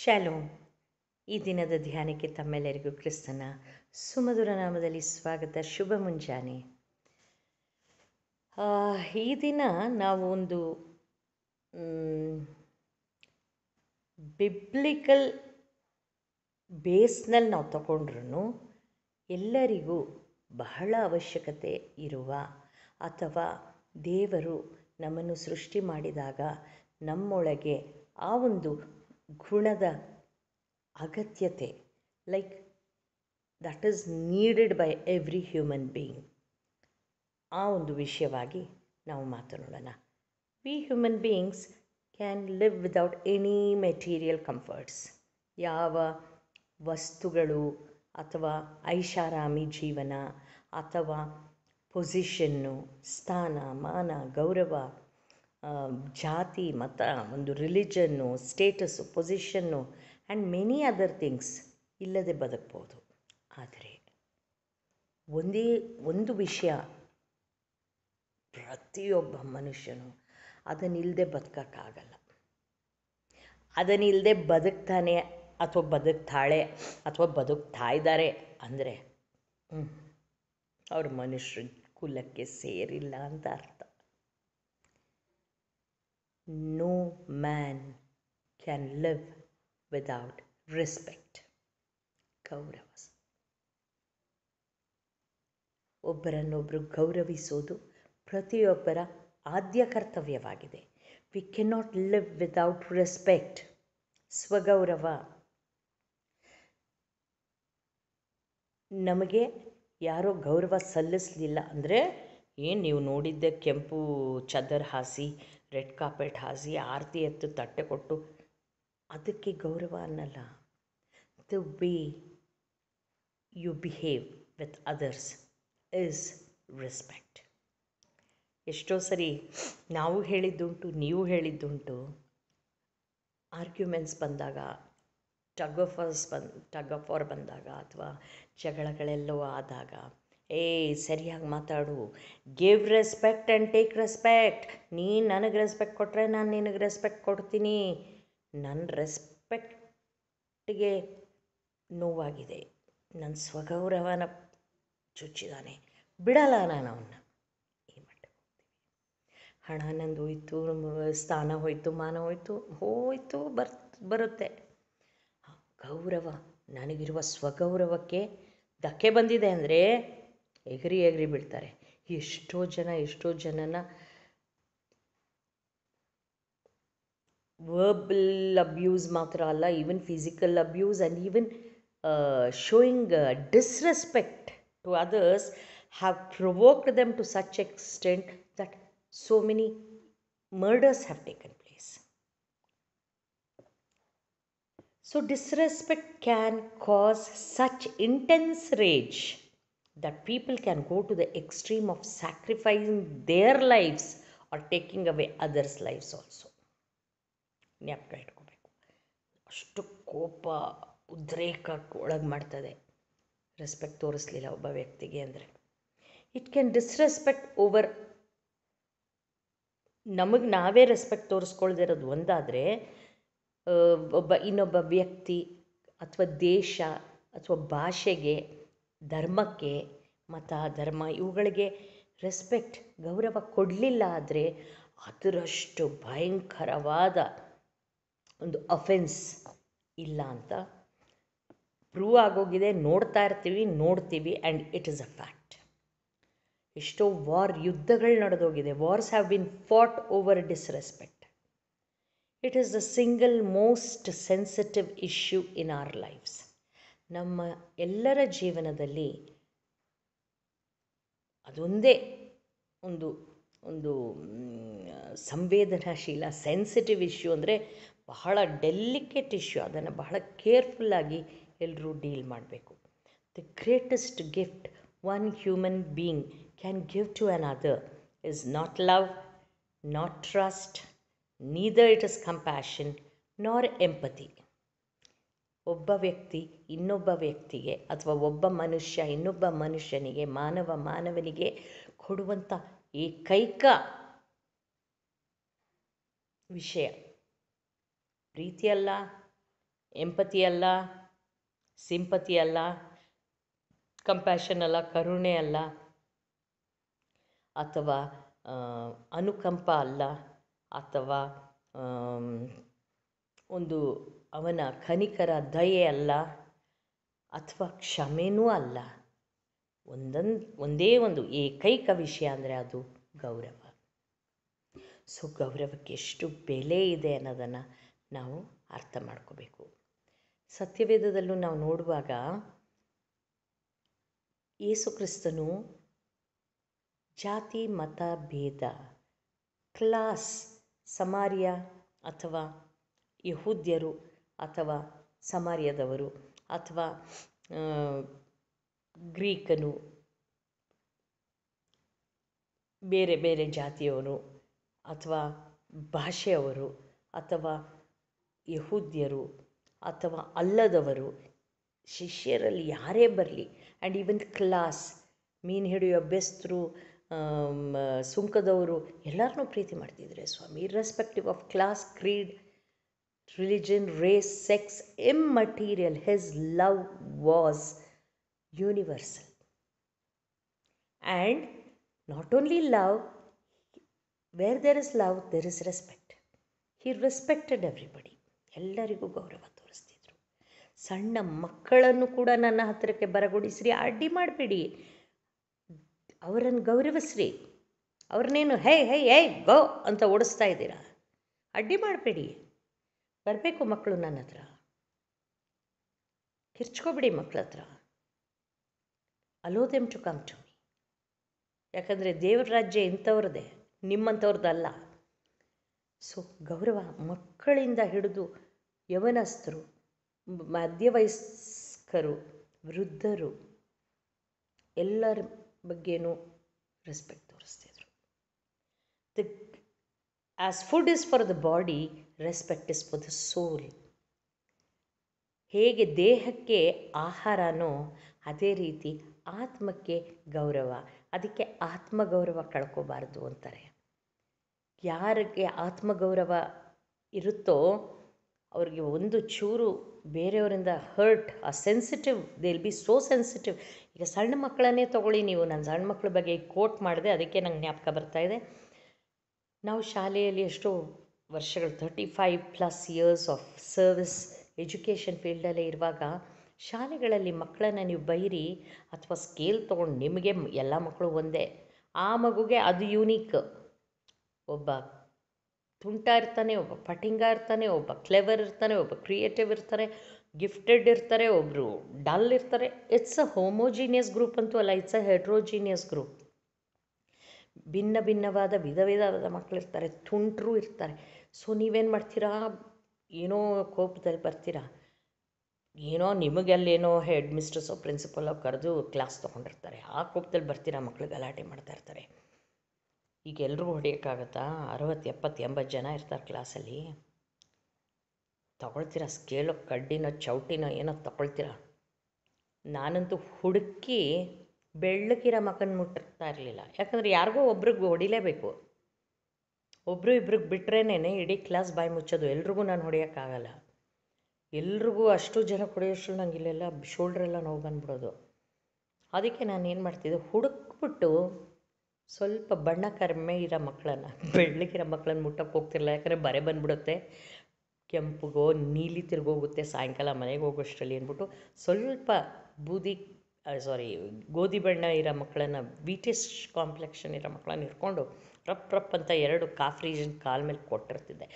Shallow ಈ ದಿನದ ಧ್ಯಾನಕ್ಕೆ ತಮ್ಮೆಲ್ಲರಿಗೂ ಕ್ರಿಸ್ತನ ಸುಮಧುರ ನಾಮದಲ್ಲಿ ಸ್ವಾಗತ ಶುಭ ಮುಂಜಾನೆ ಈ ದಿನ ನಾವು ಒಂದು ಬಿಬ್ಲಿಕಲ್ ಬೇಸ್ನಲ್ಲಿ ನಾವು ತಗೊಂಡ್ರೂ ಎಲ್ಲರಿಗೂ ಬಹಳ ಅವಶ್ಯಕತೆ ಇರುವ ಅಥವಾ ದೇವರು ನಮ್ಮನ್ನು ಸೃಷ್ಟಿ ಮಾಡಿದಾಗ ನಮ್ಮೊಳಗೆ ಆ ಒಂದು ಗುಣದ ಅಗತ್ಯತೆ like that is needed by every human being ಆ ಒಂದು ವಿಷಯವಾಗಿ ನಾವು ಮಾತನಾಡೋಣ we human beings can live without any material comforts ಯಾವ ವಸ್ತುಗಳು ಅಥವಾ ಐಷಾರಾಮಿ ಜೀವನ ಅಥವಾ ಪೊಸಿಷನ್ನು ಸ್ಥಾನ ಮಾನ ಗೌರವ Um, ಜಾತಿ ಮತ ಒಂದು religion status position and many other things ಇಲ್ಲದೆ ಬದುಕ್ಬೋದು ಆದರೆ ಒಂದೇ ಒಂದು ವಿಷಯ ಪ್ರತಿಯೊಬ್ಬ ಮನುಷ್ಯನು ಅದನ್ನಿಲ್ಲದೆ ಬದುಕೋಕ್ಕಾಗಲ್ಲ ಅದನ್ನಿಲ್ಲದೆ ಬದುಕ್ತಾನೆ ಅಥವಾ ಬದುಕ್ತಾಳೆ ಅಥವಾ ಬದುಕ್ತಾ ಇದ್ದಾರೆ ಅಂದರೆ ಅವ್ರ ಮನುಷ್ಯ ಕುಲಕ್ಕೆ ಸೇರಿಲ್ಲ ಅಂತ ಅರ್ಥ no man can live without respect ಗೌರವ ಒಬ್ಬರನ್ನೊಬ್ಬರು ಗೌರವಿಸೋದು ಪ್ರತಿಯೊಬ್ಬರ ಆದ್ಯ ಕರ್ತವ್ಯವಾಗಿದೆ we cannot live without respect ಸ್ವಗೌರವ ನಮಗೆ ಯಾರೋ ಗೌರವ ಸಲ್ಲಿಸಲಿಲ್ಲ ಅಂದರೆ ಏನು ನೀವು ನೋಡಿದ್ದ ಕೆಂಪು ಚದರ್ ಹಾಸಿ ರೆಡ್ ಕಾರ್ಪೆಟ್ ಹಾಸಿ ಆರತಿ ಎತ್ತು ತಟ್ಟೆ ಕೊಟ್ಟು ಅದಕ್ಕೆ ಗೌರವ ಅನ್ನಲ್ಲ the way you behave with others is respect ಎಷ್ಟೋ ಸರಿ ನಾವು ಹೇಳಿದ್ದುಂಟು ನೀವು ಹೇಳಿದ್ದುಂಟು ಆರ್ಗ್ಯುಮೆಂಟ್ಸ್ ಬಂದಾಗ ಟಗ್ ಆಫರ್ಸ್ ಬಂದು ಟಗ್ ಆಫ್ ಆರ್ ಬಂದಾಗ ಅಥವಾ ಜಗಳಗಳೆಲ್ಲವೂ ಆದಾಗ ಏಯ್ ಸರಿಯಾಗಿ ಮಾತಾಡು give respect and take respect ನೀನು ನನಗೆ ರೆಸ್ಪೆಕ್ಟ್ ಕೊಟ್ಟರೆ ನಾನು ನಿನಗೆ ರೆಸ್ಪೆಕ್ಟ್ ಕೊಡ್ತೀನಿ ನನ್ನ ರೆಸ್ಪೆಕ್ಟ್ಗೆ ನೋವಾಗಿದೆ ನನ್ನ ಸ್ವಗೌರವನ ಚುಚ್ಚಿದಾನೆ ಬಿಡಲ್ಲ ನಾನು ಅವನ್ನ ಹಣ ನಂದು ಹೋಯ್ತು ಸ್ಥಾನ ಹೋಯ್ತು ಮಾನ ಹೋಯ್ತು ಹೋಯ್ತು ಬರ್ ಬರುತ್ತೆ ಗೌರವ ನನಗಿರುವ ಸ್ವಗೌರವಕ್ಕೆ ಧಕ್ಕೆ ಬಂದಿದೆ ಅಂದರೆ ಎಗರಿ ಎಗರಿ ಬಿಡ್ತಾರೆ ಎಷ್ಟೋ ಜನ ಎಷ್ಟೋ ಜನನ ವರ್ಬಲ್ ಅಬ್ಯೂಸ್ ಮಾತ್ರ ಅಲ್ಲ even physical abuse and even showing disrespect to others have provoked them to such extent that so many murders have taken place. So, disrespect can cause such intense rage that people can go to the extreme of sacrificing their lives or taking away others' lives also ಅಷ್ಟು ಕೋಪ ಉದ್ರೇಕ ಒಳಗೆ ಮಾಡ್ತದೆ respect ತೋರಿಸ್ಲಿಲ್ಲ ಒಬ್ಬ ವ್ಯಕ್ತಿಗೆ ಅಂದರೆ it can disrespect over ನಮಗೆ ನಾವೇ respect ತೋರಿಸ್ಕೊಳ್ದಿರೋದು ಒಂದಾದರೆ ಒಬ್ಬ ಇನ್ನೊಬ್ಬ ವ್ಯಕ್ತಿ ಅಥವಾ ದೇಶ ಅಥವಾ ಭಾಷೆಗೆ ಧರ್ಮಕ್ಕೆ ಮತ ಧರ್ಮ ಇವುಗಳಿಗೆ ರೆಸ್ಪೆಕ್ಟ್ ಗೌರವ ಕೊಡಲಿಲ್ಲ ಆದರೆ ಅದರಷ್ಟು ಭಯಂಕರವಾದ ಒಂದು ಅಫೆನ್ಸ್ ಇಲ್ಲ ಅಂತ ಪ್ರೂವ್ ಆಗೋಗಿದೆ ನೋಡ್ತಾ ಇರ್ತೀವಿ ನೋಡ್ತೀವಿ and it is a fact ಎಷ್ಟೋ ವಾರ್ ಯುದ್ಧಗಳು ನಡೆದೋಗಿದೆ wars have been fought over disrespect it is the single most sensitive issue in our lives ನಮ್ಮ ಎಲ್ಲರ ಜೀವನದಲ್ಲಿ ಅದೊಂದೇ ಒಂದು ಒಂದು ಸಂವೇದನಾಶೀಲ ಸೆನ್ಸಿಟಿವ್ ಇಶ್ಯೂ ಅಂದರೆ ಬಹಳ ಡೆಲಿಕೇಟ್ ಇಶ್ಯೂ ಅದನ್ನು ಬಹಳ ಕೇರ್ಫುಲ್ಲಾಗಿ ಎಲ್ಲರೂ ಡೀಲ್ ಮಾಡಬೇಕು the greatest gift one human being can give to another is not love not trust neither it is compassion nor empathy ಒಬ್ಬ ವ್ಯಕ್ತಿ ಇನ್ನೊಬ್ಬ ವ್ಯಕ್ತಿಗೆ ಅಥವಾ ಒಬ್ಬ ಮನುಷ್ಯ ಇನ್ನೊಬ್ಬ ಮನುಷ್ಯನಿಗೆ ಮಾನವ ಮಾನವನಿಗೆ ಕೊಡುವಂಥ ಏಕೈಕ ವಿಷಯ ಪ್ರೀತಿಯಲ್ಲ ಅಲ್ಲ ಎಂಪತಿ ಅಲ್ಲ ಸಿಂಪತಿ ಅಲ್ಲ ಕಂಪ್ಯಾಷನ್ ಅಲ್ಲ ಕರುಣೆ ಅಲ್ಲ ಅಥವಾ ಅನುಕಂಪ ಅಲ್ಲ ಅಥವಾ ಒಂದು ಅವನ ಖನಿಕರ ದಯೆ ಅಲ್ಲ ಅಥವಾ ಕ್ಷಮೆನೂ ಅಲ್ಲ ಒಂದೊಂದು ಒಂದೇ ಒಂದು ಏಕೈಕ ವಿಷಯ ಅಂದರೆ ಅದು ಗೌರವ ಸೊ ಗೌರವಕ್ಕೆ ಎಷ್ಟು ಬೆಲೆ ಇದೆ ಅನ್ನೋದನ್ನು ನಾವು ಅರ್ಥ ಮಾಡ್ಕೋಬೇಕು ಸತ್ಯವೇದದಲ್ಲೂ ನಾವು ನೋಡುವಾಗ ಯೇಸು ಕ್ರಿಸ್ತನು ಜಾತಿ ಮತ ಭೇದ ಕ್ಲಾಸ್ ಸಮಾರ್ಯ ಅಥವಾ ಯಹೂದ್ಯರು ಅಥವಾ ಸಮಾರ್ಯದವರು ಅಥವಾ ಗ್ರೀಕನು ಬೇರೆ ಬೇರೆ ಜಾತಿಯವರು ಅಥವಾ ಭಾಷೆಯವರು ಅಥವಾ ಯಹೂದ್ಯರು ಅಥವಾ ಅಲ್ಲದವರು ಶಿಷ್ಯರಲ್ಲಿ ಯಾರೇ ಬರಲಿ ಆ್ಯಂಡ್ ಈವನ್ ಕ್ಲಾಸ್ ಮೀನು ಹಿಡಿಯೋ ಬೆಸ್ತರು ಸುಂಕದವರು ಎಲ್ಲರನ್ನೂ ಪ್ರೀತಿ ಮಾಡ್ತಿದ್ರೆ ಸ್ವಾಮಿ irrespective of class creed religion, race, sex, immaterial. His love was universal. And not only love, where there is love, there is respect. He respected everybody. Ellarigu Gaurava Thorastidru. Sanna Makkalanu Kuda Nanna Hathrake Baragodi Sri Adi Madpidi. Avaran Gaurava Sri. Avaran Nenu Hey, hey, hey, go. Anta Odastai Dira. Adi Madpidi. ಬರಬೇಕು ಮಕ್ಕಳು ನನ್ನ ಹತ್ರ ಕಿರ್ಚ್ಕೊಬಿಡಿ ಮಕ್ಕಳ ಹತ್ರ allow them to come to me ಯಾಕಂದರೆ ದೇವ್ರ ರಾಜ್ಯ ಇಂಥವ್ರದೇ ನಿಮ್ಮಂಥವ್ರದ್ದಲ್ಲ ಸೊ ಗೌರವ ಮಕ್ಕಳಿಂದ ಹಿಡಿದು ಯವನಸ್ಥರು ಮಧ್ಯವಯಸ್ಕರು ವೃದ್ಧರು ಎಲ್ಲರ ಬಗ್ಗೆನೂ ರೆಸ್ಪೆಕ್ಟ್ ತೋರಿಸ್ತಿದ್ರು the as food is for the body respect is for the soul ಹೇಗೆ ದೇಹಕ್ಕೆ ಆಹಾರನೋ ಅದೇ ರೀತಿ ಆತ್ಮಕ್ಕೆ ಗೌರವ ಅದಕ್ಕೆ ಆತ್ಮಗೌರವ ಕಳ್ಕೋಬಾರ್ದು ಅಂತಾರೆ ಯಾರಿಗೆ ಆತ್ಮಗೌರವ ಇರುತ್ತೋ ಅವ್ರಿಗೆ ಒಂದು ಚೂರು ಬೇರೆಯವರಿಂದ ಹರ್ಟ್ ಆ sensitive they be so sensitive ಈಗ ಸಣ್ಣ ಮಕ್ಕಳನ್ನೇ ತೊಗೊಳ್ಳಿ ನೀವು ನನ್ನ ಸಣ್ಣ ಮಕ್ಕಳ ಬಗ್ಗೆ ಕೋಟ್ ಮಾಡಿದೆ ಅದಕ್ಕೆ ನಂಗೆ ಜ್ಞಾಪಕ ಬರ್ತಾ ಇದೆ ನಾವು ಶಾಲೆಯಲ್ಲಿ ಎಷ್ಟೋ ವರ್ಷಗಳು thirty five plus years of service education ಫೀಲ್ಡಲ್ಲೇ ಇರುವಾಗ ಶಾಲೆಗಳಲ್ಲಿ ಮಕ್ಕಳನ್ನು ನೀವು ಬೈರಿ ಅಥವಾ ಸ್ಕೇಲ್ ತೊಗೊಂಡು ನಿಮಗೆ ಎಲ್ಲ ಮಕ್ಕಳು ಒಂದೇ ಆ ಮಗುಗೆ ಅದು ಯೂನೀಕ್ ಒಬ್ಬ ತುಂಟ ಇರ್ತಾನೆ ಒಬ್ಬ ಪಟಿಂಗ ಇರ್ತಾನೆ ಒಬ್ಬ ಕ್ಲೆವರ್ ಇರ್ತಾನೆ ಒಬ್ಬ ಕ್ರಿಯೇಟಿವ್ ಇರ್ತಾರೆ ಗಿಫ್ಟೆಡ್ ಇರ್ತಾರೆ ಒಬ್ಬರು ಡಲ್ ಇರ್ತಾರೆ ಇಟ್ಸ್ ಅ ಹೋಮೋಜಿನಿಯಸ್ ಗ್ರೂಪ್ ಅಂತೂ ಅಲ್ಲ ಇಟ್ಸ್ ಅ ಹೆಟ್ರೋಜಿನಿಯಸ್ ಗ್ರೂಪ್ ಭಿನ್ನ ಭಿನ್ನವಾದ ವಿಧ ವಿಧವಾದ ಮಕ್ಕಳಿರ್ತಾರೆ ತುಂಟರು ಇರ್ತಾರೆ ಸೊ ನೀವೇನು ಮಾಡ್ತೀರಾ ಏನೋ ಕೋಪದಲ್ಲಿ ಬರ್ತೀರಾ ಏನೋ ನಿಮಗೆಲ್ಲೇನೋ ಹೆಡ್ ಪ್ರಿನ್ಸಿಪಲ್ ಪ್ರಿನ್ಸಿಪಲ್ಲೋ ಕರೆದು ಕ್ಲಾಸ್ ತೊಗೊಂಡಿರ್ತಾರೆ ಆ ಕೋಪದಲ್ಲಿ ಬರ್ತೀರಾ ಮಕ್ಳು ಗಲಾಟೆ ಮಾಡ್ತಾಯಿರ್ತಾರೆ ಈಗ ಎಲ್ರಿಗೂ ಹೊಡಿಯೋಕ್ಕಾಗತ್ತಾ ಅರವತ್ತು ಎಪ್ಪತ್ತು ಎಂಬತ್ತು ಜನ ಇರ್ತಾರೆ ಕ್ಲಾಸಲ್ಲಿ ತಗೊಳ್ತೀರಾ ಸ್ಕೇಲೋ ಕಡ್ಡಿನೋ ಚೌಟಿನೋ ಏನೋ ತಗೊಳ್ತೀರಾ ನಾನಂತೂ ಹುಡುಕಿ ಬೆಳ್ಳಗಿರೋ ಮಕ್ಕನ ಮುಟ್ಟಿರ್ತಾ ಇರಲಿಲ್ಲ ಯಾಕಂದರೆ ಯಾರಿಗೋ ಒಬ್ರಿಗೆ ಹೊಡಿಲೇಬೇಕು ಒಬ್ಬರು ಇಬ್ಬರಿಗೆ ಬಿಟ್ಟರೇನೇ ಇಡೀ ಕ್ಲಾಸ್ ಬಾಯಿ ಮುಚ್ಚೋದು ಎಲ್ರಿಗೂ ನಾನು ಹೊಡೆಯೋಕ್ಕಾಗಲ್ಲ ಎಲ್ರಿಗೂ ಅಷ್ಟು ಜನ ಕುಡಿಯೋಷ್ಟು ನಂಗೆ ಇಲ್ಲೆಲ್ಲ ಶೋಲ್ಡ್ರೆಲ್ಲ ನೋವು ಬಂದ್ಬಿಡೋದು ಅದಕ್ಕೆ ನಾನು ಏನು ಮಾಡ್ತಿದ್ದೆ ಹುಡುಕ್ಬಿಟ್ಟು ಸ್ವಲ್ಪ ಬಣ್ಣ ಕಡಿಮೆ ಇರೋ ಮಕ್ಕಳನ್ನು ಬೆಳ್ಳಿಗಿರೋ ಮಕ್ಕಳನ್ನು ಮುಟ್ಟಕ್ಕೆ ಹೋಗ್ತಿರಲಿಲ್ಲ ಯಾಕಂದರೆ ಬರೆ ಬಂದ್ಬಿಡುತ್ತೆ ಕೆಂಪುಗೋ ನೀಲಿ ತಿರುಗೋಗುತ್ತೆ ಸಾಯಂಕಾಲ ಮನೆಗೆ ಹೋಗೋಷ್ಟರಲ್ಲಿ ಅಂದ್ಬಿಟ್ಟು ಸ್ವಲ್ಪ ಬೂದಿ ಸಾರಿ ಗೋಧಿ ಬಣ್ಣ ಇರೋ ಮಕ್ಕಳನ್ನು ವೀಟಿಸ್ ಕಾಂಪ್ಲೆಕ್ಷನ್ ಇರೋ ಮಕ್ಕಳನ್ನ ಇಟ್ಕೊಂಡು ರಪ್ ರಪ್ ಅಂತ ಎರಡು ಕಾಫ್ ರೀಜನ್ ಕಾಲ ಮೇಲೆ ಕೊಟ್ಟಿರ್ತಿದ್ದೆ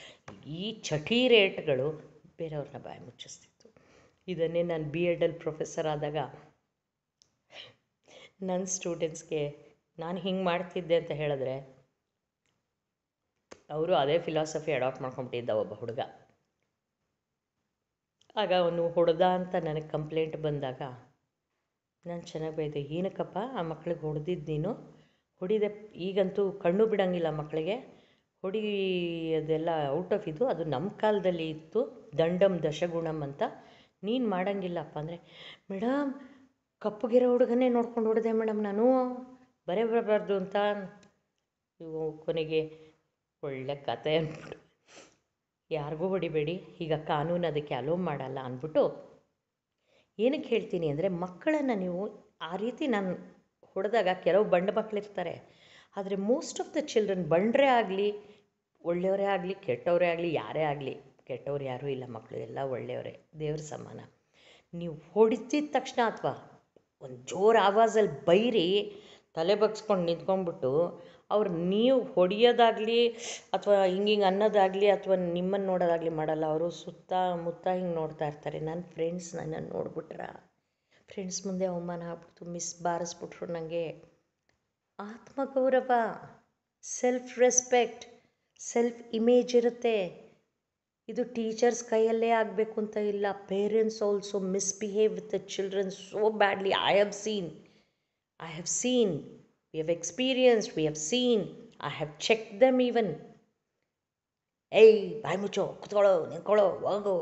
ಈ ಚಟಿ ರೇಟ್ಗಳು ಬೇರೆಯವ್ರನ್ನ ಬಾಯಿ ಮುಚ್ಚಿಸ್ತಿತ್ತು ಇದನ್ನೇ ನಾನು ಬಿ ಎಲ್ ಪ್ರೊಫೆಸರ್ ಆದಾಗ ನನ್ನ ಸ್ಟೂಡೆಂಟ್ಸ್ಗೆ ನಾನು ಹಿಂಗೆ ಮಾಡ್ತಿದ್ದೆ ಅಂತ ಹೇಳಿದ್ರೆ ಅವರು ಅದೇ ಫಿಲಾಸಫಿ ಅಡಾಪ್ಟ್ ಮಾಡ್ಕೊಂಬಿಟ್ಟಿದ್ದ ಒಬ್ಬ ಹುಡುಗ ಆಗ ಅವನು ಹೊಡೆದ ಅಂತ ನನಗೆ ಕಂಪ್ಲೇಂಟ್ ಬಂದಾಗ ನಾನು ಚೆನ್ನಾಗಿ ಬೈದೆ ಏನಕ್ಕಪ್ಪ ಆ ಮಕ್ಳಿಗೆ ಹೊಡೆದಿದ್ದು ನೀನು ಹೊಡಿದೆ ಈಗಂತೂ ಕಣ್ಣು ಬಿಡೋಂಗಿಲ್ಲ ಮಕ್ಕಳಿಗೆ ಹೊಡಿ ಅದೆಲ್ಲ ಔಟ್ ಆಫ್ ಇದು ಅದು ನಮ್ಮ ಕಾಲದಲ್ಲಿ ಇತ್ತು ದಂಡಮ್ ದಶಗುಣಮ್ ಅಂತ ನೀನು ಮಾಡೋಂಗಿಲ್ಲಪ್ಪ ಅಂದರೆ ಮೇಡಮ್ ಕಪ್ಪಗಿರೋ ಹುಡುಗನೇ ನೋಡ್ಕೊಂಡು ಹೊಡೆದೆ ಮೇಡಮ್ ನಾನು ಬರೇ ಬರಬಾರ್ದು ಅಂತ ಇವು ಕೊನೆಗೆ ಒಳ್ಳೆ ಕತೆ ಅಂದ್ಬಿಟ್ಟು ಯಾರಿಗೂ ಹೊಡಿಬೇಡಿ ಈಗ ಕಾನೂನು ಅದಕ್ಕೆ ಅಲೋ ಮಾಡಲ್ಲ ಅಂದ್ಬಿಟ್ಟು ಏನಕ್ಕೆ ಹೇಳ್ತೀನಿ ಅಂದರೆ ಮಕ್ಕಳನ್ನು ನೀವು ಆ ರೀತಿ ನಾನು ಹೊಡೆದಾಗ ಕೆಲವು ಬಂಡ ಮಕ್ಕಳಿರ್ತಾರೆ ಆದರೆ ಮೋಸ್ಟ್ ಆಫ್ ದ ಚಿಲ್ಡ್ರನ್ ಬಂಡ್ರೆ ಆಗಲಿ ಒಳ್ಳೆಯವರೇ ಆಗಲಿ ಕೆಟ್ಟವರೇ ಆಗಲಿ ಯಾರೇ ಆಗಲಿ ಕೆಟ್ಟವ್ರು ಯಾರೂ ಇಲ್ಲ ಮಕ್ಕಳು ಎಲ್ಲ ಒಳ್ಳೆಯವರೇ ದೇವ್ರ ಸಮಾನ ನೀವು ಹೊಡಿತಿದ ತಕ್ಷಣ ಅಥವಾ ಒಂದು ಜೋರು ಆವಾಜಲ್ಲಿ ಬೈರಿ ತಲೆ ಬಗ್ಸ್ಕೊಂಡು ನಿಂತ್ಕೊಂಡ್ಬಿಟ್ಟು ಅವ್ರು ನೀವು ಹೊಡೆಯೋದಾಗಲಿ ಅಥವಾ ಹಿಂಗೆ ಅನ್ನೋದಾಗಲಿ ಅಥವಾ ನಿಮ್ಮನ್ನು ನೋಡೋದಾಗಲಿ ಮಾಡಲ್ಲ ಅವರು ಸುತ್ತ ಮುತ್ತ ಹಿಂಗೆ ನೋಡ್ತಾ ಇರ್ತಾರೆ ನನ್ನ ಫ್ರೆಂಡ್ಸ್ ನನ್ನನ್ನು ನೋಡ್ಬಿಟ್ರಾ ಫ್ರೆಂಡ್ಸ್ ಮುಂದೆ ಅವಮಾನ ಆಗ್ಬಿಡ್ತು ಮಿಸ್ ಬಾರಿಸ್ಬಿಟ್ರು ನನಗೆ ಆತ್ಮಗೌರವ ಸೆಲ್ಫ್ ರೆಸ್ಪೆಕ್ಟ್ ಸೆಲ್ಫ್ ಇಮೇಜ್ ಇರುತ್ತೆ ಇದು ಟೀಚರ್ಸ್ ಕೈಯಲ್ಲೇ ಆಗಬೇಕು ಅಂತ ಇಲ್ಲ parents also misbehave with the children so badly I have seen I have seen We have experienced, we have seen, I have checked them even. ಏಯ್ ಬಾಯಿ ಮುಚ್ಚೋ ಕುತ್ಕೊಳ್ಳೋ ನಿಂತ್ಕೊಳ್ಳೋ ಹೋಗೋ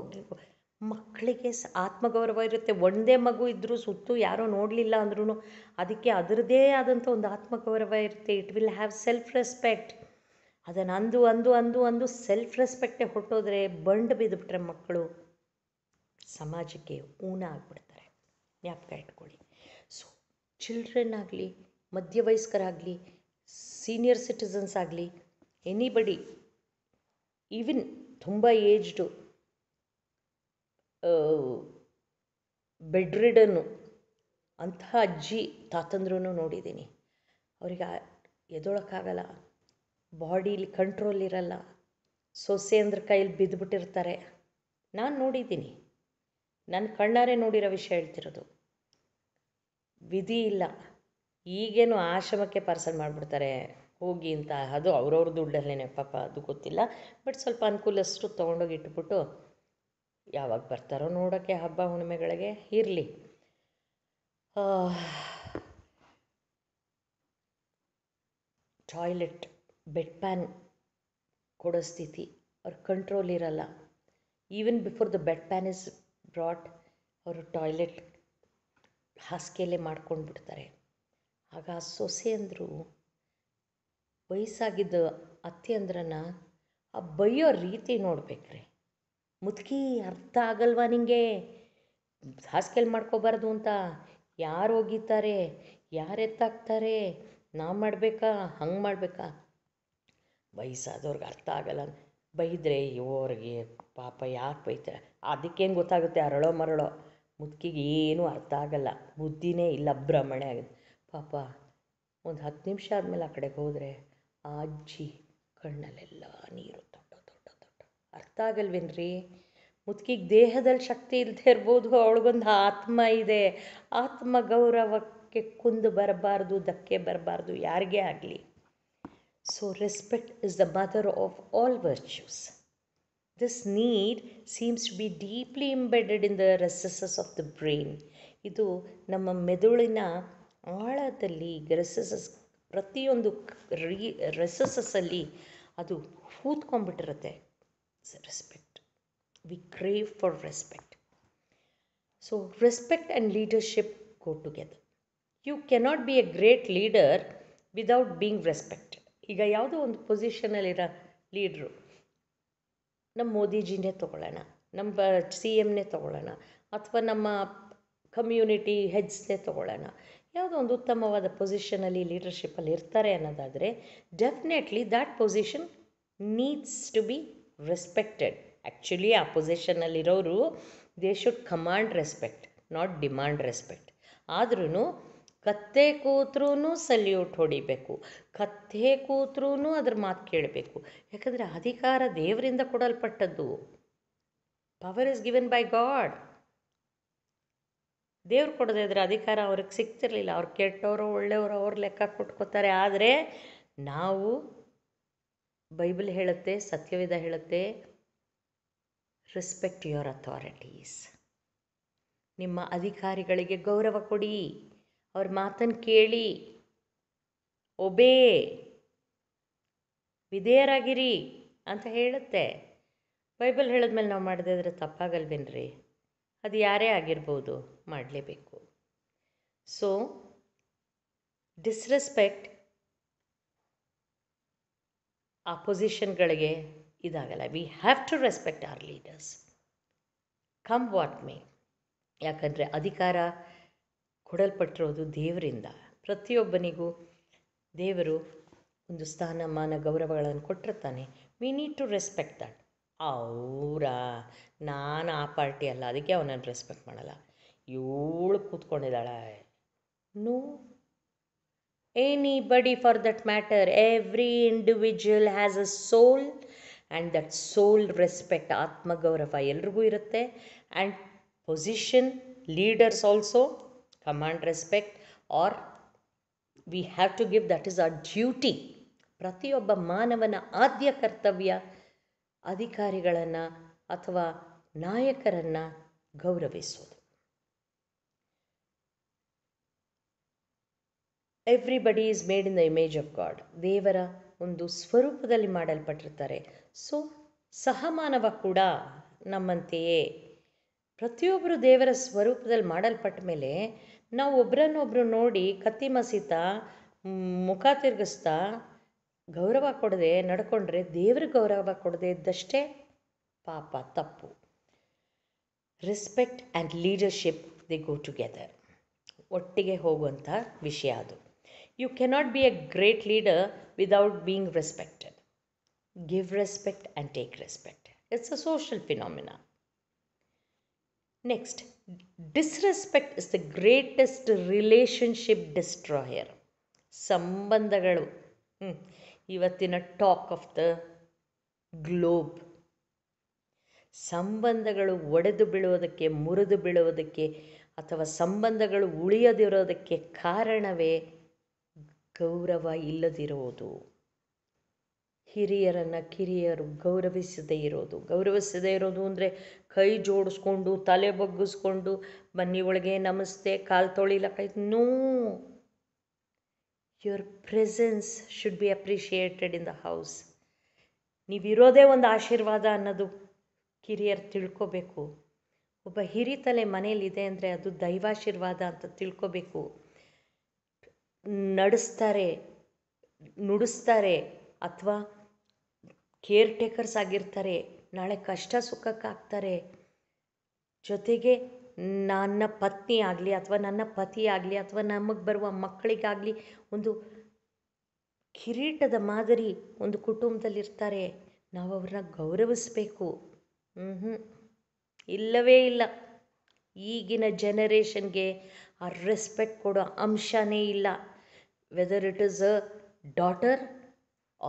ಮಕ್ಕಳಿಗೆ ಆತ್ಮಗೌರವ ಇರುತ್ತೆ ಒಂದೇ ಮಗು ಇದ್ದರೂ ಸುತ್ತು ಯಾರೋ ನೋಡಲಿಲ್ಲ ಅಂದ್ರೂ ಅದಕ್ಕೆ ಅದರದ್ದೇ ಆದಂಥ ಒಂದು ಆತ್ಮಗೌರವ ಇರುತ್ತೆ it will have self respect ಅದನ್ನು ಅಂದು ಅಂದು ಅಂದು ಅಂದು ಸೆಲ್ಫ್ ರೆಸ್ಪೆಕ್ಟೇ ಹೊಟ್ಟೋದ್ರೆ ಬಂಡ್ ಬಿದ್ದುಬಿಟ್ರೆ ಮಕ್ಕಳು ಸಮಾಜಕ್ಕೆ ಊನ ಆಗ್ಬಿಡ್ತಾರೆ ಜ್ಞಾಪಕ ಇಟ್ಕೊಳ್ಳಿ ಸೊ ಚಿಲ್ಡ್ರನ್ ಆಗಲಿ ಮಧ್ಯವಯಸ್ಕರಾಗಲಿ ಸೀನಿಯರ್ ಸಿಟಿಸನ್ಸ್ ಆಗಲಿ ಎನಿಬಡಿ ಈವನ್ ತುಂಬ ಏಜ್ಡು ಬೆಡ್ ಅಂತಹ ಅಜ್ಜಿ ತಾತಂದ್ರೂ ನೋಡಿದ್ದೀನಿ ಅವರಿಗೆ ಎದೊಳಕ್ಕಾಗಲ್ಲ ಬಾಡಿಲಿ ಕಂಟ್ರೋಲ್ ಇರಲ್ಲ ಸೊಸೆ ಅಂದ್ರೆ ಕೈಯಲ್ಲಿ ಬಿದ್ದುಬಿಟ್ಟಿರ್ತಾರೆ ನಾನು ನೋಡಿದ್ದೀನಿ ನನ್ನ ಕಣ್ಣಾರೆ ನೋಡಿರೋ ವಿಷಯ ಹೇಳ್ತಿರೋದು ವಿಧಿ ಇಲ್ಲ ಈಗೇನು ಆಶ್ರಮಕ್ಕೆ ಪಾರ್ಸಲ್ ಮಾಡಿಬಿಡ್ತಾರೆ ಹೋಗಿ ಅಂತ ಅದು ಅವ್ರವ್ರ ದುಡ್ಡಲ್ಲೇನೆ ಪಾಪ ಅದು ಗೊತ್ತಿಲ್ಲ ಬಟ್ ಸ್ವಲ್ಪ ಅನುಕೂಲಷ್ಟು ತೊಗೊಂಡೋಗಿ ಇಟ್ಬಿಟ್ಟು ಯಾವಾಗ ಬರ್ತಾರೋ ನೋಡೋಕ್ಕೆ ಹಬ್ಬ ಹುಣ್ಣಿಮೆಗಳಿಗೆ ಇರಲಿ ಟಾಯ್ಲೆಟ್ ಬೆಡ್ ಪ್ಯಾನ್ ಕೊಡೋ ಸ್ಥಿತಿ ಅವ್ರ ಕಂಟ್ರೋಲ್ ಇರಲ್ಲ even before the bedpan is brought ಅವರು ಟಾಯ್ಲೆಟ್ ಹಾಸಿಗೆಯಲ್ಲೇ ಮಾಡ್ಕೊಂಡು ಬಿಡ್ತಾರೆ ಆಗ ಸೊಸೆಯಂದಿರು ವಯಸ್ಸಾಗಿದ್ದ ಅಂದ್ರನ ಆ ಬೈಯೋ ರೀತಿ ನೋಡ್ಬೇಕು ರೀ ಮುದುಕಿ ಅರ್ಥ ಆಗಲ್ವಾ ನಿನಗೆ ಹಾಸ್ಗೆಲ್ ಮಾಡ್ಕೋಬಾರ್ದು ಅಂತ ಯಾರು ಹೋಗಿತ್ತಾರೆ ಯಾರು ಎತ್ತಾಕ್ತಾರೆ ನಾ ಮಾಡಬೇಕಾ ಹಂಗೆ ಮಾಡಬೇಕಾ ವಯಸ್ಸಾದವ್ರಿಗೆ ಅರ್ಥ ಆಗಲ್ಲ ಬೈದರೆ ಇವ್ರಿಗೆ ಪಾಪ ಯಾಕೆ ಬೈತಾರೆ ಅದಕ್ಕೇನು ಗೊತ್ತಾಗುತ್ತೆ ಅರಳೋ ಮರಳೋ ಮುದುಕಿಗೆ ಏನೂ ಅರ್ಥ ಆಗಲ್ಲ ಬುದ್ಧಿನೇ ಇಲ್ಲ ಭ್ರಮಣೆ ಆಗುತ್ತೆ ಪಾಪ ಒಂದು ಹತ್ತು ನಿಮಿಷ ಆದಮೇಲೆ ಆ ಕಡೆಗೆ ಹೋದರೆ ಆ ಅಜ್ಜಿ ಕಣ್ಣಲ್ಲೆಲ್ಲ ನೀರು ದೊಡ್ಡ ದೊಡ್ಡ ದೊಡ್ಡ ಅರ್ಥ ಆಗಲ್ವೇನ್ರಿ ಮುದುಕಿಗೆ ದೇಹದಲ್ಲಿ ಶಕ್ತಿ ಇಲ್ಲದೆ ಇರ್ಬೋದು ಅವಳಿಗೊಂದು ಆತ್ಮ ಇದೆ ಆತ್ಮ ಗೌರವಕ್ಕೆ ಕುಂದು ಬರಬಾರ್ದು ಧಕ್ಕೆ ಬರಬಾರ್ದು ಯಾರಿಗೇ ಆಗಲಿ so respect is the mother of all virtues this need seems to be deeply embedded in the recesses of the brain ಇದು ನಮ್ಮ ಮೆದುಳಿನ ಆಳದಲ್ಲಿ ರೆಸಸಸ್ ಪ್ರತಿಯೊಂದು ರೀ ರೆಸಸಸ್ಸಲ್ಲಿ ಅದು ಹೂತ್ಕೊಂಡ್ಬಿಟ್ಟಿರುತ್ತೆ respect we crave for respect so respect and leadership go together you cannot be a great leader without being respect ಈಗ ಯಾವುದೋ ಒಂದು ಪೊಸಿಷನಲ್ಲಿರೋ ಲೀಡ್ರು ನಮ್ಮ ಮೋದಿಜಿನೇ ತಗೊಳ್ಳೋಣ ನಮ್ಮ ಸಿ ಎಮ್ನೇ ತಗೊಳ್ಳೋಣ ಅಥವಾ ನಮ್ಮ ಕಮ್ಯುನಿಟಿ ಹೆಡ್ಸ್ನೇ ತಗೊಳ್ಳೋಣ ಯಾವುದೋ ಒಂದು ಉತ್ತಮವಾದ ಪೊಸಿಷನಲ್ಲಿ ಲೀಡರ್ಶಿಪ್ಪಲ್ಲಿ ಇರ್ತಾರೆ ಅನ್ನೋದಾದರೆ definitely that position needs to be respected actually ಆ ಪೊಸಿಷನ್ನಲ್ಲಿರೋರು they should command respect not demand respect ಆದ್ರೂ ಕತ್ತೆ ಕೂತ್ರೂ ಸಲ್ಯೂಟ್ ಹೊಡಿಬೇಕು ಕತ್ತೆ ಕೂತ್ರೂ ಅದ್ರ ಮಾತು ಕೇಳಬೇಕು ಯಾಕಂದರೆ ಅಧಿಕಾರ ದೇವರಿಂದ ಕೊಡಲ್ಪಟ್ಟದ್ದು power is given by God ದೇವ್ರು ಕೊಡದೇ ಇದ್ರೆ ಅಧಿಕಾರ ಅವ್ರಿಗೆ ಸಿಗ್ತಿರಲಿಲ್ಲ ಅವ್ರು ಕೆಟ್ಟವರು ಒಳ್ಳೆಯವರು ಅವ್ರ ಲೆಕ್ಕ ಕೊಟ್ಕೋತಾರೆ ಆದರೆ ನಾವು ಬೈಬಲ್ ಹೇಳುತ್ತೆ ಸತ್ಯವೇದ ಹೇಳುತ್ತೆ ರೆಸ್ಪೆಕ್ಟ್ ಯುವರ್ ಅಥಾರಿಟೀಸ್ ನಿಮ್ಮ ಅಧಿಕಾರಿಗಳಿಗೆ ಗೌರವ ಕೊಡಿ ಅವ್ರ ಮಾತನ್ನು ಕೇಳಿ ಒಬೇ ವಿಧೇಯರಾಗಿರಿ ಅಂತ ಹೇಳುತ್ತೆ ಬೈಬಲ್ ಹೇಳಿದ್ಮೇಲೆ ನಾವು ಮಾಡದೇ ಇದ್ರೆ ತಪ್ಪಾಗಲ್ವೇನ್ರಿ ಅದು ಯಾರೇ ಆಗಿರ್ಬೋದು ಮಾಡಲೇಬೇಕು ಸೊ ಡಿಸ್ರೆಸ್ಪೆಕ್ಟ್ ಆಪೊಸಿಷನ್ಗಳಿಗೆ ಇದಾಗಲ್ಲ we have to respect our leaders come what may ಯಾಕಂದರೆ ಅಧಿಕಾರ ಕೊಡಲ್ಪಟ್ಟಿರೋದು ದೇವರಿಂದ ಪ್ರತಿಯೊಬ್ಬನಿಗೂ ದೇವರು ಒಂದು ಸ್ಥಾನಮಾನ ಗೌರವಗಳನ್ನು ಕೊಟ್ಟಿರ್ತಾನೆ we need to respect that aura ನಾನು ಆ ಪಾರ್ಟಿ ಅಲ್ಲ ಅದಕ್ಕೆ ಅವನನ್ನು ರೆಸ್ಪೆಕ್ಟ್ ಮಾಡಲ್ಲ ಏಳು ಕೂತ್ಕೊಂಡಿದ್ದಾಳೆ nobody for that matter every individual has a soul and that soul respect ಆತ್ಮಗೌರವ ಎಲ್ರಿಗೂ ಇರುತ್ತೆ and position leaders also command respect or we have to give that is a duty ಪ್ರತಿಯೊಬ್ಬ ಮಾನವನ ಆದ್ಯ ಕರ್ತವ್ಯ ಅಧಿಕಾರಿಗಳನ್ನು ಅಥವಾ ನಾಯಕರನ್ನು ಗೌರವಿಸೋದು everybody is made in the image of God ದೇವರ ಒಂದು ಸ್ವರೂಪದಲ್ಲಿ ಮಾಡಲ್ಪಟ್ಟಿರ್ತಾರೆ ಸೊ ಸಹಮಾನವ ಕೂಡ ನಮ್ಮಂತೆಯೇ ಪ್ರತಿಯೊಬ್ಬರು ದೇವರ ಸ್ವರೂಪದಲ್ಲಿ ಮಾಡಲ್ಪಟ್ಟ ಮೇಲೆ ನಾವು ಒಬ್ಬರನ್ನೊಬ್ಬರು ನೋಡಿ ಕತ್ತಿ ಮಸಿತಾ ಮುಖ ತಿರುಗಿಸ್ತಾ ಗೌರವ ಕೊಡದೆ ನಡ್ಕೊಂಡ್ರೆ ದೇವ್ರಿಗೆ ಗೌರವ ಕೊಡದೆ ಇದ್ದಷ್ಟೇ ಪಾಪ ತಪ್ಪು respect and leadership the go together ಒಟ್ಟಿಗೆ ಹೋಗುವಂಥ ವಿಷಯ ಅದು you cannot be a great leader without being respected give respect and take respect it's a social phenomena next disrespect is the greatest relationship destroyer ಸಂಬಂಧಗಳು ಹ್ಞೂ ಇವತ್ತಿನ talk of the globe ಸಂಬಂಧಗಳು ಒಡೆದು ಬೀಳುವುದಕ್ಕೆ ಮುರಿದು ಬೀಳುವುದಕ್ಕೆ ಅಥವಾ ಸಂಬಂಧಗಳು ಉಳಿಯದಿರೋದಕ್ಕೆ ಕಾರಣವೇ ಗೌರವ ಇಲ್ಲದಿರೋದು ಹಿರಿಯರನ್ನು ಕಿರಿಯರು ಗೌರವಿಸದೇ ಇರೋದು ಗೌರವಿಸದೇ ಇರೋದು ಅಂದರೆ ಕೈ ಜೋಡಿಸ್ಕೊಂಡು ತಲೆ ಬಗ್ಗಿಸ್ಕೊಂಡು ಬನ್ನಿ ಒಳಗೆ ನಮಸ್ತೆ ಕಾಲು ತೊಳಿಲಕ್ಕ no your presence should be appreciated in the house ನೀವಿರೋದೇ ಒಂದು ಆಶೀರ್ವಾದ ಅನ್ನೋದು ಕಿರಿಯರ್ ತಿಳ್ಕೋಬೇಕು ಒಬ್ಬ ತಲೆ ಮನೇಲಿದೆ ಅಂದರೆ ಅದು ದೈವಾಶೀರ್ವಾದ ಅಂತ ತಿಳ್ಕೋಬೇಕು ನಡೆಸ್ತಾರೆ ನುಡಿಸ್ತಾರೆ ಅಥವಾ ಕೇರ್ ಟೇಕರ್ಸ್ ಆಗಿರ್ತಾರೆ ನಾಳೆ ಕಷ್ಟ ಸುಖಕ್ಕಾಗ್ತಾರೆ ಜೊತೆಗೆ ನನ್ನ ಪತ್ನಿ ಆಗಲಿ ಅಥವಾ ನನ್ನ ಪತಿ ಆಗಲಿ ಅಥವಾ ನಮಗೆ ಬರುವ ಮಕ್ಕಳಿಗಾಗಲಿ ಒಂದು ಕಿರೀಟದ ಮಾದರಿ ಒಂದು ಕುಟುಂಬದಲ್ಲಿರ್ತಾರೆ ನಾವು ಅವ್ರನ್ನ ಗೌರವಿಸಬೇಕು ಹ್ಞೂ ಇಲ್ಲವೇ ಇಲ್ಲ ಈಗಿನ ಜನರೇಷನ್ಗೆ ಆ ರೆಸ್ಪೆಕ್ಟ್ ಕೊಡೋ ಅಂಶನೇ ಇಲ್ಲ whether it is a daughter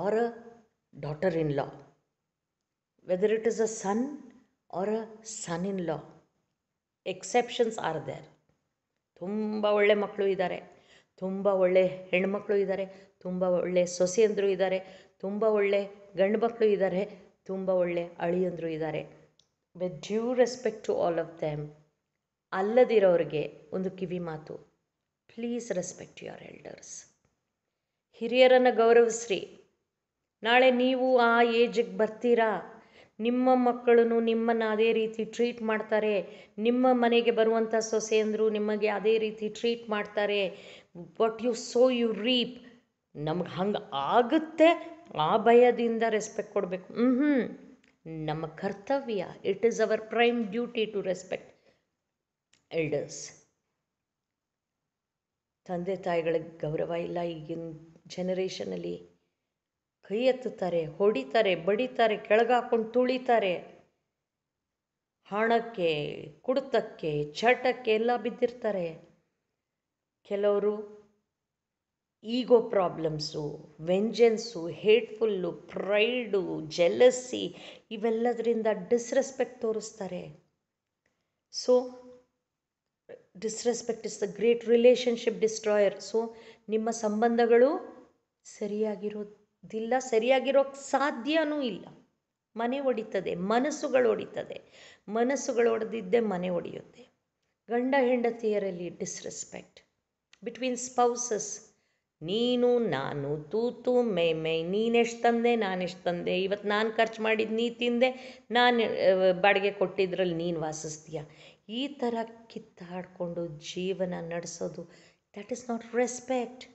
or a daughter in law whether it is a son or a son in law exceptions are there ತುಂಬ ಒಳ್ಳೆ ಮಕ್ಕಳು ಇದ್ದಾರೆ ತುಂಬ ಒಳ್ಳೆ ಹೆಣ್ಮಕ್ಳು ಇದ್ದಾರೆ ತುಂಬ ಒಳ್ಳೆ ಸೊಸೆಯಂದರು ಇದ್ದಾರೆ ತುಂಬ ಒಳ್ಳೆ ಗಂಡು ಮಕ್ಕಳು ಇದ್ದಾರೆ ತುಂಬ ಒಳ್ಳೆ ಅಳಿಯಂದರು ಇದ್ದಾರೆ with due respect to all of them ಅಲ್ಲದಿರೋರಿಗೆ ಒಂದು ಕಿವಿ ಮಾತು ಪ್ಲೀಸ್ ರೆಸ್ಪೆಕ್ಟ್ ಯುವರ್ ಎಲ್ಡರ್ಸ್ ಹಿರಿಯರನ್ನು ಗೌರವಿಸ್ರಿ ನಾಳೆ ನೀವು ಆ ಏಜಿಗೆ ಬರ್ತೀರಾ ನಿಮ್ಮ ಮಕ್ಕಳನ್ನು ನಿಮ್ಮನ್ನು ಅದೇ ರೀತಿ ಟ್ರೀಟ್ ಮಾಡ್ತಾರೆ ನಿಮ್ಮ ಮನೆಗೆ ಬರುವಂಥ ಸೊಸೆಯಂದರು ನಿಮಗೆ ಅದೇ ರೀತಿ ಟ್ರೀಟ್ ಮಾಡ್ತಾರೆ what you sow you reap ನಮ್ಗೆ ಹಂಗೆ ಆಗುತ್ತೆ ಆ ಭಯದಿಂದ ರೆಸ್ಪೆಕ್ಟ್ ಕೊಡಬೇಕು ಹ್ಞೂ ನಮ್ಮ ಕರ್ತವ್ಯ it is our prime duty to respect elders ತಂದೆ ತಾಯಿಗಳಿಗೆ ಗೌರವ ಇಲ್ಲ ಈಗಿನ ಜನರೇಷನಲ್ಲಿ ಕೈ ಎತ್ತುತ್ತಾರೆ ಹೊಡಿತಾರೆ ಬಡಿತಾರೆ ಕೆಳಗಾಕೊಂಡು ತುಳಿತಾರೆ ಹಣಕ್ಕೆ ಕುಡಿತಕ್ಕೆ ಚಟಕ್ಕೆ ಎಲ್ಲ ಬಿದ್ದಿರ್ತಾರೆ ಕೆಲವರು ego problems vengeance hateful pride jealousy ಇವೆಲ್ಲದರಿಂದ ಡಿಸ್ರೆಸ್ಪೆಕ್ಟ್ ತೋರಿಸ್ತಾರೆ so disrespect is the great relationship destroyer so ನಿಮ್ಮ ಸಂಬಂಧಗಳು ಸರಿಯಾಗಿರೋ ದಿಲ್ಲ ಸರಿಯಾಗಿರೋಕ್ಕೆ ಸಾಧ್ಯವೂ ಇಲ್ಲ ಮನೆ ಒಡಿತದೆ ಮನಸ್ಸುಗಳು ಒಡಿತದೆ ಮನಸ್ಸುಗಳು ಒಡೆದಿದ್ದೇ ಮನೆ ಒಡೆಯುತ್ತೆ ಗಂಡ ಹೆಂಡತಿಯರಲ್ಲಿ ಡಿಸ್ರೆಸ್ಪೆಕ್ಟ್ ಬಿಟ್ವೀನ್ ಸ್ಪೌಸಸ್ ನೀನು ನಾನು ತೂತು ಮೈ ಮೈ ನೀನೆಷ್ಟು ತಂದೆ ನಾನೆಷ್ಟು ತಂದೆ ಇವತ್ತು ನಾನು ಖರ್ಚು ಮಾಡಿದ್ದು ನೀ ತಿಂದೆ ನಾನು ಬಾಡಿಗೆ ಕೊಟ್ಟಿದ್ರಲ್ಲಿ ನೀನು ವಾಸಿಸ್ತೀಯ ಈ ಥರ ಕಿತ್ತಾಡಿಕೊಂಡು ಜೀವನ ನಡೆಸೋದು ದ್ಯಾಟ್ ಇಸ್ ನಾಟ್ ರೆಸ್ಪೆಕ್ಟ್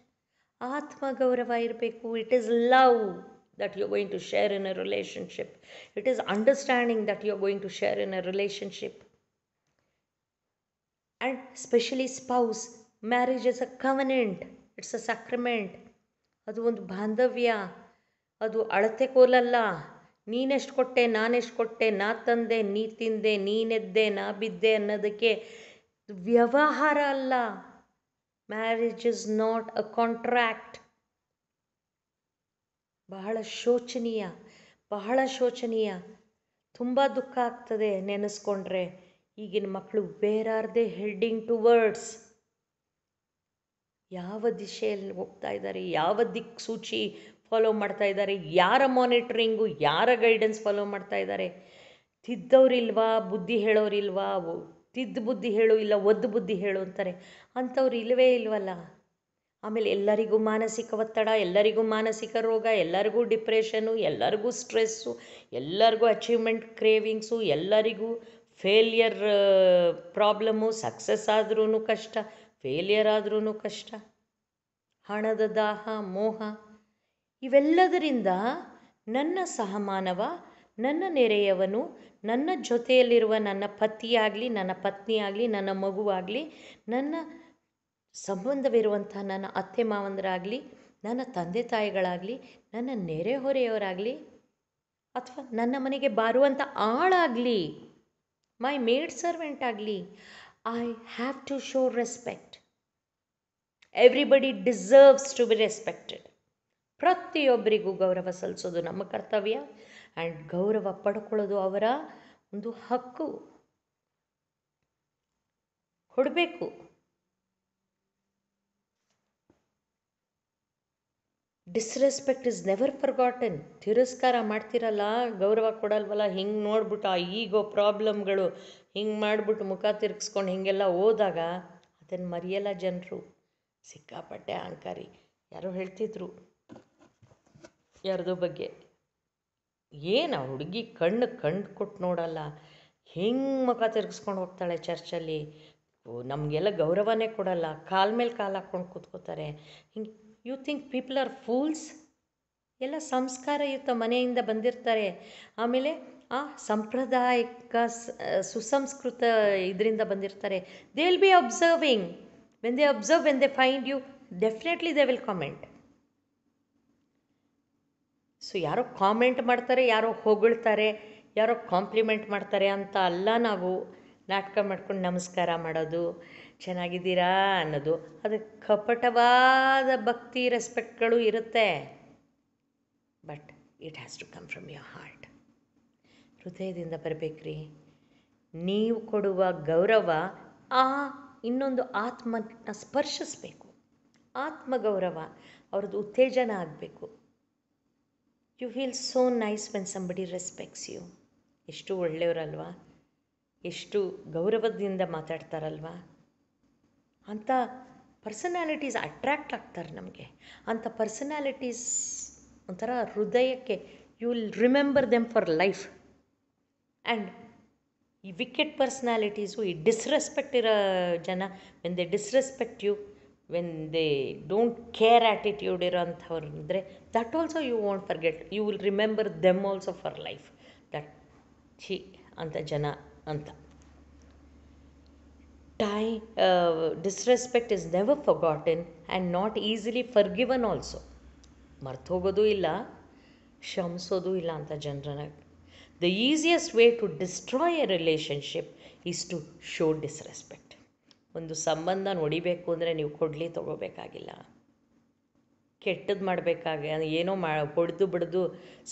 ಆತ್ಮ ಗೌರವ ಇರಬೇಕು it is love that you going to share in a relationship it is understanding that you are going to share in a relationship and specially spouse marriage is a covenant it's a sacrament ಅದು ಒಂದು ಬಾಂಧವ್ಯ ಅದು ಅಳತೆ ಕೋಲಲ್ಲ ನೀನೆಷ್ಟು ಕೊಟ್ಟೆ ನಾನೆಷ್ಟು ಕೊಟ್ಟೆ ನಾ ತಂದೆ ನೀ ತಿಂದೆ ನೀನೆದ್ದೆ ನಾ ಬಿದ್ದೆ ಅನ್ನೋದಕ್ಕೆ ವ್ಯವಹಾರ ಅಲ್ಲ marriage is not a contract ಬಹಳ ಶೋಚನೀಯ ಬಹಳ ಶೋಚನೀಯ ತುಂಬ ದುಃಖ ಆಗ್ತದೆ ನೆನೆಸ್ಕೊಂಡ್ರೆ ಈಗಿನ ಮಕ್ಕಳು where are they towards ಯಾವ ದಿಶೆಯಲ್ಲಿ ಹೋಗ್ತಾ ಇದ್ದಾರೆ ಯಾವ ದಿಕ್ಸೂಚಿ ಫಾಲೋ ಮಾಡ್ತಾ ಇದ್ದಾರೆ ಯಾರ ಮಾನಿಟ್ರಿಂಗು ಯಾರ ಗೈಡೆನ್ಸ್ ಫಾಲೋ ಮಾಡ್ತಾ ಇದ್ದಾರೆ ತಿದ್ದವ್ರಿಲ್ವಾ ಬುದ್ಧಿ ಹೇಳೋರಿಲ್ವಾ ತಿದ್ದು ಬುದ್ಧಿ ಹೇಳು ಇಲ್ಲ ಒದ್ದು ಬುದ್ಧಿ ಹೇಳು ಅಂತಾರೆ ಅಂಥವ್ರು ಇಲ್ಲವೇ ಇಲ್ವಲ್ಲ ಆಮೇಲೆ ಎಲ್ಲರಿಗೂ ಮಾನಸಿಕ ಒತ್ತಡ ಎಲ್ಲರಿಗೂ ಮಾನಸಿಕ ರೋಗ ಎಲ್ಲರಿಗೂ ಡಿಪ್ರೆಷನ್ನು ಎಲ್ಲರಿಗೂ ಸ್ಟ್ರೆಸ್ಸು ಎಲ್ಲರಿಗೂ ಅಚೀವ್ಮೆಂಟ್ ಕ್ರೇವಿಂಗ್ಸು ಎಲ್ಲರಿಗೂ ಫೇಲಿಯರ್ ಪ್ರಾಬ್ಲಮ್ಮು ಸಕ್ಸಸ್ ಆದ್ರೂ ಕಷ್ಟ ಫೇಲಿಯರ್ ಆದ್ರೂ ಕಷ್ಟ ಹಣದ ದಾಹ ಮೋಹ ಇವೆಲ್ಲದರಿಂದ ನನ್ನ ಸಹಮಾನವ ನನ್ನ ನೆರೆಯವನು ನನ್ನ ಜೊತೆಯಲ್ಲಿರುವ ನನ್ನ ಪತಿಯಾಗಲಿ ನನ್ನ ಪತ್ನಿಯಾಗಲಿ ನನ್ನ ಮಗುವಾಗಲಿ ನನ್ನ ಸಂಬಂಧವಿರುವಂಥ ನನ್ನ ಅತ್ತೆ ಮಾವಂದರಾಗಲಿ ನನ್ನ ತಂದೆ ತಾಯಿಗಳಾಗಲಿ ನನ್ನ ನೆರೆಹೊರೆಯವರಾಗಲಿ ಅಥವಾ ನನ್ನ ಮನೆಗೆ ಬಾರುವಂಥ ಆಳಾಗಲಿ ಮೈ ಮೇಡ್ ಸರ್ವೆಂಟ್ ಆಗಲಿ I have to show respect everybody deserves to be respected ಪ್ರತಿಯೊಬ್ಬರಿಗೂ ಗೌರವ ಸಲ್ಲಿಸೋದು ನಮ್ಮ ಕರ್ತವ್ಯ ಆ್ಯಂಡ್ ಗೌರವ ಪಡ್ಕೊಳ್ಳೋದು ಅವರ ಒಂದು ಹಕ್ಕು ಕೊಡಬೇಕು ಡಿಸ್ರೆಸ್ಪೆಕ್ಟ್ ಇಸ್ ನೆವರ್ ಫರ್ಗಾಟನ್ ತಿರಸ್ಕಾರ ಮಾಡ್ತಿರಲ್ಲ ಗೌರವ ಕೊಡಲ್ವಲ್ಲ ಹಿಂಗೆ ನೋಡ್ಬಿಟ್ಟು ಆ ಈಗೋ ಪ್ರಾಬ್ಲಮ್ಗಳು ಹಿಂಗೆ ಮಾಡಿಬಿಟ್ಟು ಮುಖ ತಿರ್ಗಿಸ್ಕೊಂಡು ಹಿಂಗೆಲ್ಲ ಹೋದಾಗ ಅದನ್ನು ಮರೆಯಲ್ಲ ಜನರು ಸಿಕ್ಕಾಪಟ್ಟೆ ಅಹಂಕಾರಿ ಯಾರೋ ಹೇಳ್ತಿದ್ರು ಯಾರ್ದೋ ಬಗ್ಗೆ ಏನು ಆ ಹುಡುಗಿ ಕಣ್ಣು ಕಣ್ಣು ಕೊಟ್ಟು ನೋಡಲ್ಲ ಹೆಂಗೆ ಮುಖ ತಿರ್ಗಿಸ್ಕೊಂಡು ಹೋಗ್ತಾಳೆ ಚರ್ಚಲ್ಲಿ ನಮಗೆಲ್ಲ ಗೌರವನೇ ಕೊಡಲ್ಲ ಕಾಲ ಮೇಲೆ ಕಾಲು ಹಾಕ್ಕೊಂಡು ಕೂತ್ಕೋತಾರೆ ಹಿಂಗೆ you think people are fools ಎಲ್ಲ ಸಂಸ್ಕಾರಯುತ ಮನೆಯಿಂದ ಬಂದಿರ್ತಾರೆ ಆಮೇಲೆ ಆ ಸಾಂಪ್ರದಾಯಿಕ ಸುಸಂಸ್ಕೃತ ಇದರಿಂದ ಬಂದಿರ್ತಾರೆ they will be observing when they observe when they find you definitely they will comment so ಯಾರೋ ಕಾಮೆಂಟ್ ಮಾಡ್ತಾರೆ ಯಾರೋ ಹೊಗಳ್ತಾರೆ ಯಾರೋ ಕಾಂಪ್ಲಿಮೆಂಟ್ ಮಾಡ್ತಾರೆ ಅಂತ ಅಲ್ಲ ನಾವು ನಾಟಕ ಮಾಡ್ಕೊಂಡು ನಮಸ್ಕಾರ ಮಾಡೋದು ಚೆನ್ನಾಗಿದ್ದೀರಾ ಅನ್ನೋದು ಅದಕ್ಕೆ ಕಪಟವಾದ ಭಕ್ತಿ ರೆಸ್ಪೆಕ್ಟ್ಗಳು ಇರುತ್ತೆ but it has to come from your heart ಹೃದಯದಿಂದ ಬರಬೇಕ್ರಿ ನೀವು ಕೊಡುವ ಗೌರವ ಆ ಇನ್ನೊಂದು ಆತ್ಮನ ಸ್ಪರ್ಶಿಸಬೇಕು ಆತ್ಮಗೌರವ ಅವ್ರದ್ದು ಉತ್ತೇಜನ ಆಗಬೇಕು you feel so nice when somebody respects you ಎಷ್ಟು ಒಳ್ಳೆಯವರಲ್ವಾ ಎಷ್ಟು ಗೌರವದಿಂದ ಮಾತಾಡ್ತಾರಲ್ವಾ ಅಂಥ ಪರ್ಸನಾಲಿಟೀಸ್ ಅಟ್ರ್ಯಾಕ್ಟ್ ಆಗ್ತಾರೆ ನಮಗೆ ಅಂಥ ಪರ್ಸನಾಲಿಟೀಸ್ ಒಂಥರ ಹೃದಯಕ್ಕೆ you will remember them for life and ಈ ವಿಕೆಟ್ ಪರ್ಸನಾಲಿಟೀಸು ಈ ಡಿಸ್ರೆಸ್ಪೆಕ್ಟ್ ಇರೋ ಜನ when they disrespect you when they don't care attitude ಇರೋಂಥವ್ರು ಅಂದರೆ that also you want forget you will remember them also for life that ಛಿ ಅಂತ ಜನ ಅಂತ ಟೈ disrespect is never forgotten and not easily forgiven also ಮರ್ತೋಗೋದೂ ಇಲ್ಲ ಕ್ಷಮಿಸೋದೂ ಇಲ್ಲ ಅಂತ ಜನರನ್ನ the easiest way to destroy a relationship is to show disrespect ಒಂದು ಸಂಬಂಧ ನೋಡಿಬೇಕು ಅಂದರೆ ನೀವು ಕೊಡಲಿ ತೊಗೋಬೇಕಾಗಿಲ್ಲ ಕೆಟ್ಟದ್ದು ಮಾಡಬೇಕಾಗಿ ಏನೋ ಮಾ ಹೊಡೆದು ಬಡಿದು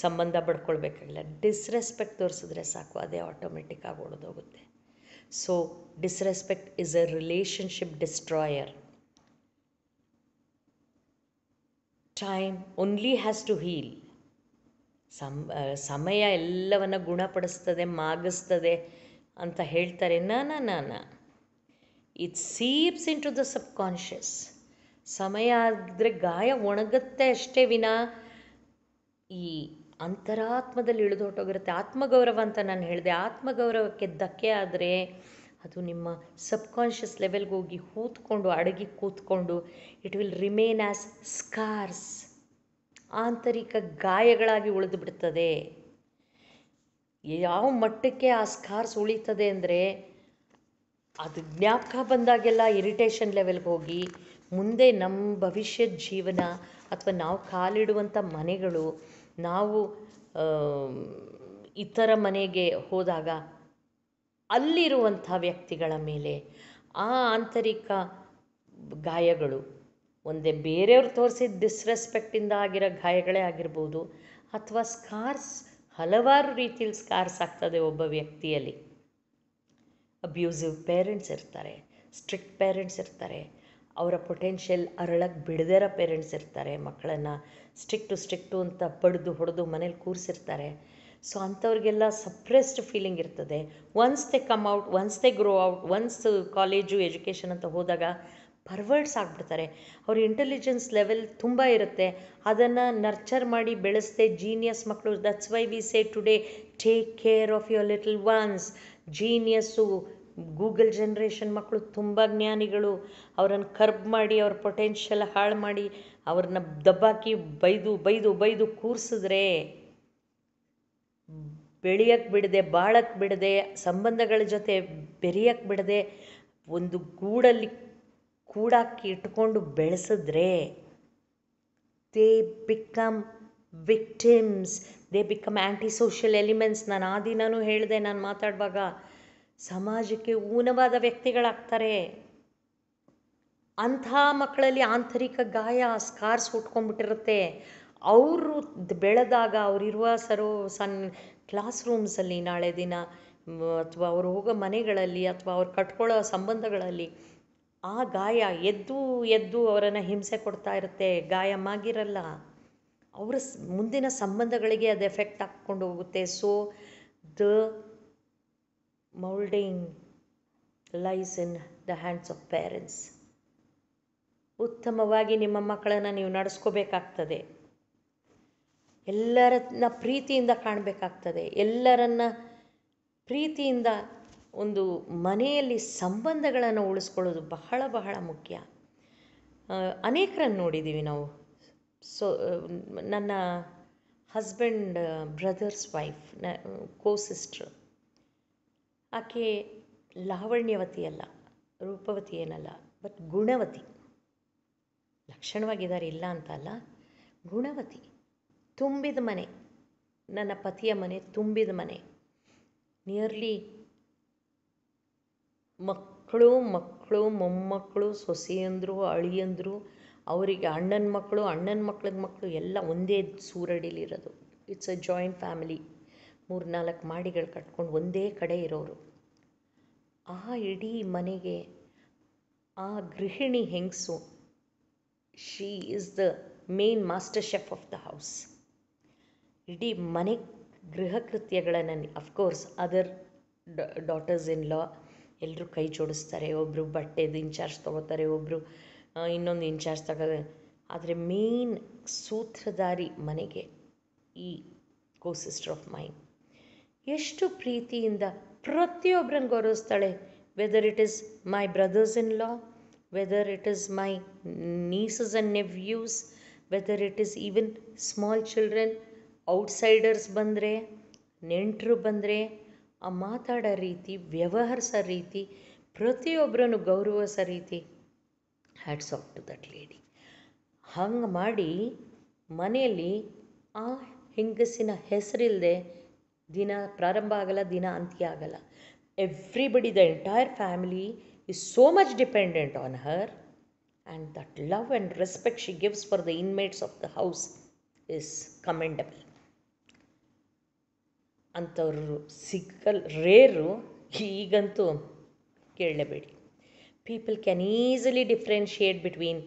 ಸಂಬಂಧ ಪಡ್ಕೊಳ್ಬೇಕಾಗಿಲ್ಲ ಡಿಸ್ರೆಸ್ಪೆಕ್ಟ್ ತೋರಿಸಿದ್ರೆ ಸಾಕು ಅದೇ ಆಟೋಮೆಟಿಕ್ಕಾಗಿ ಹೊಡೆದೋಗುತ್ತೆ so disrespect is a relationship destroyer time only has to heal some ಸಮಯ ಎಲ್ಲವನ್ನು ಗುಣಪಡಿಸ್ತದೆ ಮಾಗಿಸ್ತದೆ ಅಂತ ಹೇಳ್ತಾರೆ ನಾನು ನಾನು it seeps into the subconscious ಸಮಯ ಆದರೆ ಗಾಯ ಒಣಗುತ್ತೆ ಅಷ್ಟೇ ವಿನ ಈ ಅಂತರಾತ್ಮದಲ್ಲಿ ಇಳಿದು ಹೊಟ್ಟೋಗಿರುತ್ತೆ ಆತ್ಮಗೌರವ ಅಂತ ನಾನು ಹೇಳಿದೆ ಆತ್ಮಗೌರವಕ್ಕೆ ಧಕ್ಕೆ ಆದರೆ ಅದು ನಿಮ್ಮ ಸಬ್ಕಾನ್ಷಿಯಸ್ ಲೆವೆಲ್ಗೆ ಹೋಗಿ ಕೂತ್ಕೊಂಡು ಅಡಗಿ ಕೂತ್ಕೊಂಡು it will remain as scars ಆಂತರಿಕ ಗಾಯಗಳಾಗಿ ಉಳಿದು ಬಿಡ್ತದೆ ಯಾವ ಮಟ್ಟಕ್ಕೆ ಆ ಸ್ಕಾರ್ಸ್ ಉಳಿತದೆ ಅಂದರೆ ಅದು ಜ್ಞಾಪಕ ಬಂದಾಗೆಲ್ಲ ಇರಿಟೇಷನ್ ಲೆವೆಲ್ಗೆ ಹೋಗಿ ಮುಂದೆ ನಮ್ಮ ಭವಿಷ್ಯದ ಜೀವನ ಅಥವಾ ನಾವು ಕಾಲಿಡುವಂಥ ಮನೆಗಳು ನಾವು ಇತರ ಮನೆಗೆ ಹೋದಾಗ ಅಲ್ಲಿರುವಂಥ ವ್ಯಕ್ತಿಗಳ ಮೇಲೆ ಆ ಆಂತರಿಕ ಗಾಯಗಳು ಒಂದೇ ಬೇರೆಯವ್ರು ತೋರಿಸಿದ ಡಿಸ್ರೆಸ್ಪೆಕ್ಟಿಂದ ಆಗಿರೋ ಗಾಯಗಳೇ ಆಗಿರ್ಬೋದು ಅಥವಾ ಸ್ಕಾರ್ಸ್ ಹಲವಾರು ರೀತಿಯಲ್ಲಿ ಸ್ಕಾರ್ಸ್ ಆಗ್ತದೆ ಒಬ್ಬ ವ್ಯಕ್ತಿಯಲ್ಲಿ ಅಬ್ಯೂಸಿವ್ ಪೇರೆಂಟ್ಸ್ ಇರ್ತಾರೆ ಸ್ಟ್ರಿಕ್ಟ್ ಪೇರೆಂಟ್ಸ್ ಇರ್ತಾರೆ ಅವರ ಪೊಟೆನ್ಷಿಯಲ್ ಅರಳಕ್ಕೆ ಬಿಡದೇ ಪೇರೆಂಟ್ಸ್ ಇರ್ತಾರೆ ಮಕ್ಕಳನ್ನು ಸ್ಟ್ರಿಕ್ಟು ಸ್ಟ್ರಿಕ್ಟು ಅಂತ ಬಡಿದು ಹೊಡೆದು ಮನೇಲಿ ಕೂರಿಸಿರ್ತಾರೆ ಸೊ ಅಂಥವ್ರಿಗೆಲ್ಲ ಸಪ್ರೆಸ್ಡ್ ಫೀಲಿಂಗ್ ಇರ್ತದೆ once they come out once they grow out once college education ಅಂತ ಹೋದಾಗ ಪರ್ವರ್ಡ್ಸ್ ಆಗ್ಬಿಡ್ತಾರೆ ಅವ್ರ ಇಂಟೆಲಿಜೆನ್ಸ್ ಲೆವೆಲ್ ತುಂಬ ಇರುತ್ತೆ ಅದನ್ನು ನರ್ಚರ್ ಮಾಡಿ ಬೆಳೆಸ್ದೆ ಜೀನಿಯಸ್ ಮಕ್ಕಳು that's why we say today take care of your little ones genius Google generation ಮಕ್ಕಳು ತುಂಬ ಜ್ಞಾನಿಗಳು ಅವರನ್ನು ಕರ್ಬ್ ಮಾಡಿ ಅವ್ರ ಪೊಟೆನ್ಷಿಯಲ್ ಹಾಳು ಮಾಡಿ ಅವ್ರನ್ನ ದಬ್ಬಾಕಿ ಬೈದು ಬೈದು ಬೈದು ಕೂರಿಸಿದ್ರೆ ಬೆಳೆಯಕ್ಕೆ ಬಿಡದೆ ಬಾಳಕ್ಕೆ ಬಿಡದೆ ಸಂಬಂಧಗಳ ಜೊತೆ ಬೆರೆಯಕ್ಕೆ ಬಿಡದೆ ಒಂದು ಗೂಡಲ್ಲಿ ಕೂಡಾಕಿ ಇಟ್ಕೊಂಡು ಬೆಳೆಸಿದ್ರೆ they become victims they become anti social elements ನಾನು ಆ ದಿನವೂ ಹೇಳಿದೆ ನಾನು ಮಾತಾಡುವಾಗ ಸಮಾಜಕ್ಕೆ ಊನವಾದ ವ್ಯಕ್ತಿಗಳಾಗ್ತಾರೆ ಅಂಥ ಮಕ್ಕಳಲ್ಲಿ ಆಂತರಿಕ ಗಾಯ ಸ್ಕಾರ್ಸ್ ಉಟ್ಕೊಂಡ್ಬಿಟ್ಟಿರುತ್ತೆ ಅವರು ಬೆಳೆದಾಗ ಅವರಿರುವ ಸರೋ ಸನ್ ಕ್ಲಾಸ್ ರೂಮ್ಸಲ್ಲಿ ನಾಳೆ ದಿನ ಅಥವಾ ಅವರು ಹೋಗೋ ಮನೆಗಳಲ್ಲಿ ಅಥವಾ ಅವ್ರು ಕಟ್ಕೊಳ್ಳೋ ಸಂಬಂಧಗಳಲ್ಲಿ ಆ ಗಾಯ ಎದ್ದು ಎದ್ದು ಅವರನ್ನು ಹಿಂಸೆ ಕೊಡ್ತಾ ಇರುತ್ತೆ ಗಾಯ ಆಗಿರಲ್ಲ ಅವರ ಮುಂದಿನ ಸಂಬಂಧಗಳಿಗೆ ಅದು ಎಫೆಕ್ಟ್ ಹಾಕ್ಕೊಂಡು ಹೋಗುತ್ತೆ so the moulding lies in the hands of parents ಉತ್ತಮವಾಗಿ ನಿಮ್ಮ ಮಕ್ಕಳನ್ನು ನೀವು ನಡೆಸ್ಕೋಬೇಕಾಗ್ತದೆ ಎಲ್ಲರನ್ನ ಪ್ರೀತಿಯಿಂದ ಕಾಣಬೇಕಾಗ್ತದೆ ಎಲ್ಲರನ್ನ ಪ್ರೀತಿಯಿಂದ ಒಂದು ಮನೆಯಲ್ಲಿ ಸಂಬಂಧಗಳನ್ನು ಉಳಿಸ್ಕೊಳ್ಳೋದು ಬಹಳ ಬಹಳ ಮುಖ್ಯ ಅನೇಕರನ್ನು ನೋಡಿದ್ದೀವಿ ನಾವು ಸೊ um, ನನ್ನ ಹಸ್ಬೆಂಡ್ ಬ್ರದರ್ಸ್ ವೈಫ್ ನ ಕೋ ಸಿಸ್ಟ್ರ್ ಆಕೆ ಲಾವಣ್ಯವತಿ ಅಲ್ಲ ರೂಪವತಿ ಏನಲ್ಲ ಬಟ್ ಗುಣವತಿ ಲಕ್ಷಣವಾಗಿದ್ದಾರೆ ಇಲ್ಲ ಅಂತ ಅಲ್ಲ ಗುಣವತಿ ತುಂಬಿದ ಮನೆ ನನ್ನ ಪತಿಯ ಮನೆ ತುಂಬಿದ ಮನೆ ನಿಯರ್ಲಿ ಮಕ್ಕಳು ಮಕ್ಕಳು ಮೊಮ್ಮಕ್ಕಳು ಸೊಸೆಯಂದರು ಅಳಿಯಂದರು ಅವರಿಗೆ ಅಣ್ಣನ ಮಕ್ಕಳು ಅಣ್ಣನ ಮಕ್ಳಿಗೆ ಮಕ್ಕಳು ಎಲ್ಲ ಒಂದೇ ಸೂರಡಿಲಿರೋದು ಇಟ್ಸ್ ಅ ಜಾಯಿಂಟ್ ಫ್ಯಾಮಿಲಿ ಮೂರು ನಾಲ್ಕು ಮಾಡಿಗಳು ಕಟ್ಕೊಂಡು ಒಂದೇ ಕಡೆ ಇರೋರು ಆ ಇಡೀ ಮನೆಗೆ ಆ ಗೃಹಿಣಿ ಹೆಂಗಸು she is the main master chef of the house ಇಡೀ ಮನೆ ಗೃಹ ಕೃತ್ಯಗಳನ್ನು of course other daughters in law ಎಲ್ಲರೂ ಕೈ ಜೋಡಿಸ್ತಾರೆ ಒಬ್ಬರು ಬಟ್ಟೆದು ಇನ್ಚಾರ್ಜ್ ತೊಗೋತಾರೆ ಒಬ್ಬರು ಇನ್ನೊಂದು ಇನ್ಚಾರ್ಜ್ ತಗೋದೆ ಆದರೆ ಮೇನ್ ಸೂತ್ರಧಾರಿ ಮನೆಗೆ ಈ ಕೋ ಸಿಸ್ಟರ್ ಆಫ್ ಮೈನ್ ಎಷ್ಟು ಪ್ರೀತಿಯಿಂದ ಪ್ರತಿಯೊಬ್ಬರನ್ನು ಗೌರವಿಸ್ತಾಳೆ whether it is my brothers in law whether it is my nieces and nephews whether it is even small children outsiders ಬಂದರೆ ನೆಂಟರು ಬಂದರೆ ಆ ಮಾತಾಡೋ ರೀತಿ ವ್ಯವಹರಿಸೋ ರೀತಿ ಪ್ರತಿಯೊಬ್ಬರನ್ನು ಗೌರವಿಸೋ ರೀತಿ hats off to that lady ಹಂಗೆ ಮಾಡಿ ಮನೆಯಲ್ಲಿ ಆ ಹೆಂಗಸಿನ ಹೆಸರಿಲ್ಲದೆ ದಿನ ಪ್ರಾರಂಭ ಆಗಲ್ಲ ದಿನ ಅಂತ್ಯ ಆಗಲ್ಲ everybody the entire family is so much dependent on her and that love and respect she gives for the inmates of the house is commendable ಅಂಥವ್ರು ಸಿಕ್ಕಲ್ ರೇರು ಈಗಂತೂ ಕೇಳಲೇಬೇಡಿ people can easily differentiate between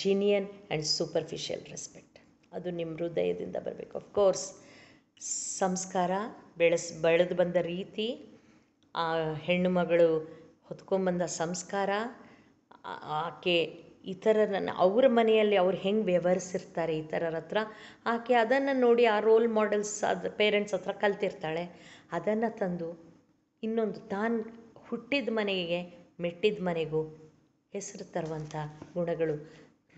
genuine and superficial respect ಅದು ನಿಮ್ಮ ಹೃದಯದಿಂದ ಬರಬೇಕು course ಸಂಸ್ಕಾರ ಬೆಳೆಸ್ ಬೆಳೆದು ಬಂದ ರೀತಿ ಆ ಹೆಣ್ಣು ಮಗಳು ಹೊತ್ಕೊಂಬಂದ ಸಂಸ್ಕಾರ ಆಕೆ ಇತರರನ್ನು ಅವ್ರ ಮನೆಯಲ್ಲಿ ಅವ್ರು ಹೆಂಗೆ ವ್ಯವಹರಿಸಿರ್ತಾರೆ ಇತರರ ಹತ್ರ ಆಕೆ ಅದನ್ನು ನೋಡಿ ಆ ರೋಲ್ ಮಾಡೆಲ್ಸ್ ಅದು ಪೇರೆಂಟ್ಸ್ ಹತ್ರ ಕಲ್ತಿರ್ತಾಳೆ ಅದನ್ನು ತಂದು ಇನ್ನೊಂದು ತಾನು ಹುಟ್ಟಿದ ಮನೆಗೆ ಮೆಟ್ಟಿದ ಮನೆಗೂ ಹೆಸರು ತರುವಂಥ ಗುಣಗಳು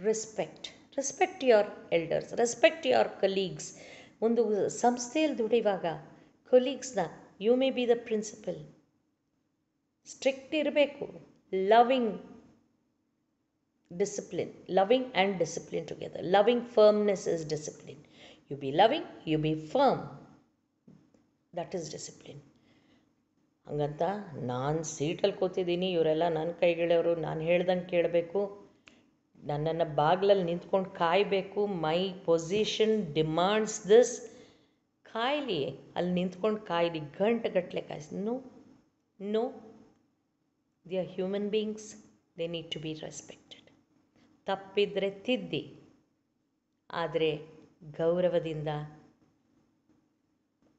respect respect your elders respect your colleagues ಒಂದು ಸಂಸ್ಥೆಯಲ್ಲಿ ದುಡಿಯುವಾಗ ಕೊಲೀಗ್ಸ್ನ you may be the principal strict ಇರಬೇಕು loving discipline loving and discipline together loving firmness is discipline you be loving you be firm that is discipline ಹಂಗಂತ ನಾನು ಸೀಟಲ್ಲಿ ಕೂತಿದ್ದೀನಿ ಇವರೆಲ್ಲ ನನ್ನ ಕೈಗಳವರು ನಾನು ಹೇಳ್ದಂಗೆ ಕೇಳಬೇಕು ನನ್ನನ್ನು ಬಾಗ್ಲಲ್ಲಿ ನಿಂತ್ಕೊಂಡು ಕಾಯಬೇಕು ಮೈ ಪೊಸಿಷನ್ ಡಿಮಾಂಡ್ಸ್ ದಿಸ್ ಕಾಯಲಿ ಅಲ್ಲಿ ನಿಂತ್ಕೊಂಡು ಕಾಯಲಿ ಗಟ್ಟಲೆ ಕಾಯಿಸಿ no no the are human beings they need to be respected ತಪ್ಪಿದ್ರೆ ತಿದ್ದಿ ಆದರೆ ಗೌರವದಿಂದ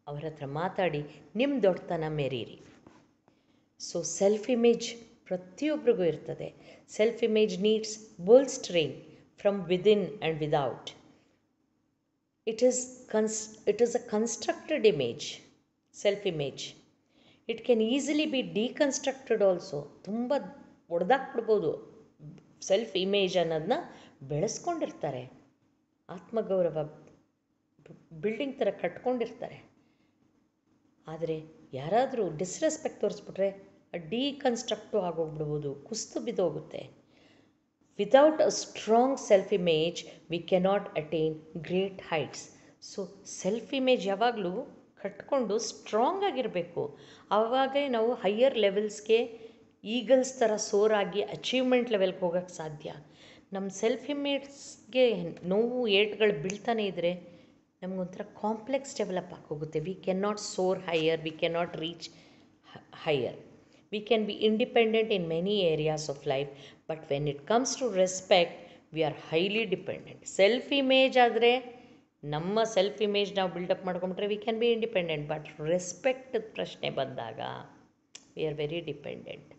ಅವರ ಹತ್ರ ಮಾತಾಡಿ ನಿಮ್ಮ ದೊಡ್ಡತನ ಮೆರೀರಿ ಸೊ ಸೆಲ್ಫ್ ಇಮೇಜ್ ಪ್ರತಿಯೊಬ್ಬರಿಗೂ ಇರ್ತದೆ self image needs bolstering from within and without it is cons it is a constructed image self image it can easily be deconstructed also ತುಂಬ ಒಡೆದಾಕ್ಬಿಡ್ಬೋದು ಸೆಲ್ಫ್ ಇಮೇಜ್ ಅನ್ನೋದನ್ನ ಬೆಳೆಸ್ಕೊಂಡಿರ್ತಾರೆ ಆತ್ಮಗೌರವ ಬಿಲ್ಡಿಂಗ್ ಥರ ಕಟ್ಕೊಂಡಿರ್ತಾರೆ ಆದರೆ ಯಾರಾದರೂ ಡಿಸ್ರೆಸ್ಪೆಕ್ಟ್ ತೋರಿಸ್ಬಿಟ್ರೆ ಡೀಕನ್ಸ್ಟ್ರಕ್ಟು ಆಗೋಗ್ಬಿಡ್ಬೋದು ಕುಸ್ತು ಬಿದ್ದೋಗುತ್ತೆ without a strong self image we cannot attain great heights so self image ಯಾವಾಗಲೂ ಕಟ್ಕೊಂಡು ಸ್ಟ್ರಾಂಗ್ ಆಗಿರಬೇಕು ಆವಾಗೇ ನಾವು ಹೈಯರ್ ಲೆವೆಲ್ಸ್ಗೆ ಈಗಲ್ಸ್ ಥರ ಸೋರಾಗಿ ಅಚೀವ್ಮೆಂಟ್ ಲೆವೆಲ್ಗೆ ಹೋಗೋಕ್ಕೆ ಸಾಧ್ಯ ನಮ್ಮ ಸೆಲ್ಫ್ ಇಮೇಜ್ಗೆ ನೋವು ಏಟ್ಗಳು ಬೀಳ್ತಾನೆ ಇದ್ದರೆ ನಮಗೊಂಥರ ಕಾಂಪ್ಲೆಕ್ಸ್ ಡೆವಲಪ್ ಆಗೋಗುತ್ತೆ we can not soar higher we can not reach higher We can be independent in many areas of life, but when it comes to respect, we are highly dependent self image ಆದರೆ ನಮ್ಮ self image ನಾವು build up ಮಾಡ್ಕೊಂಬಿಟ್ರೆ we can be independent but respect ಪ್ರಶ್ನೆ ಬಂದಾಗ we are very dependent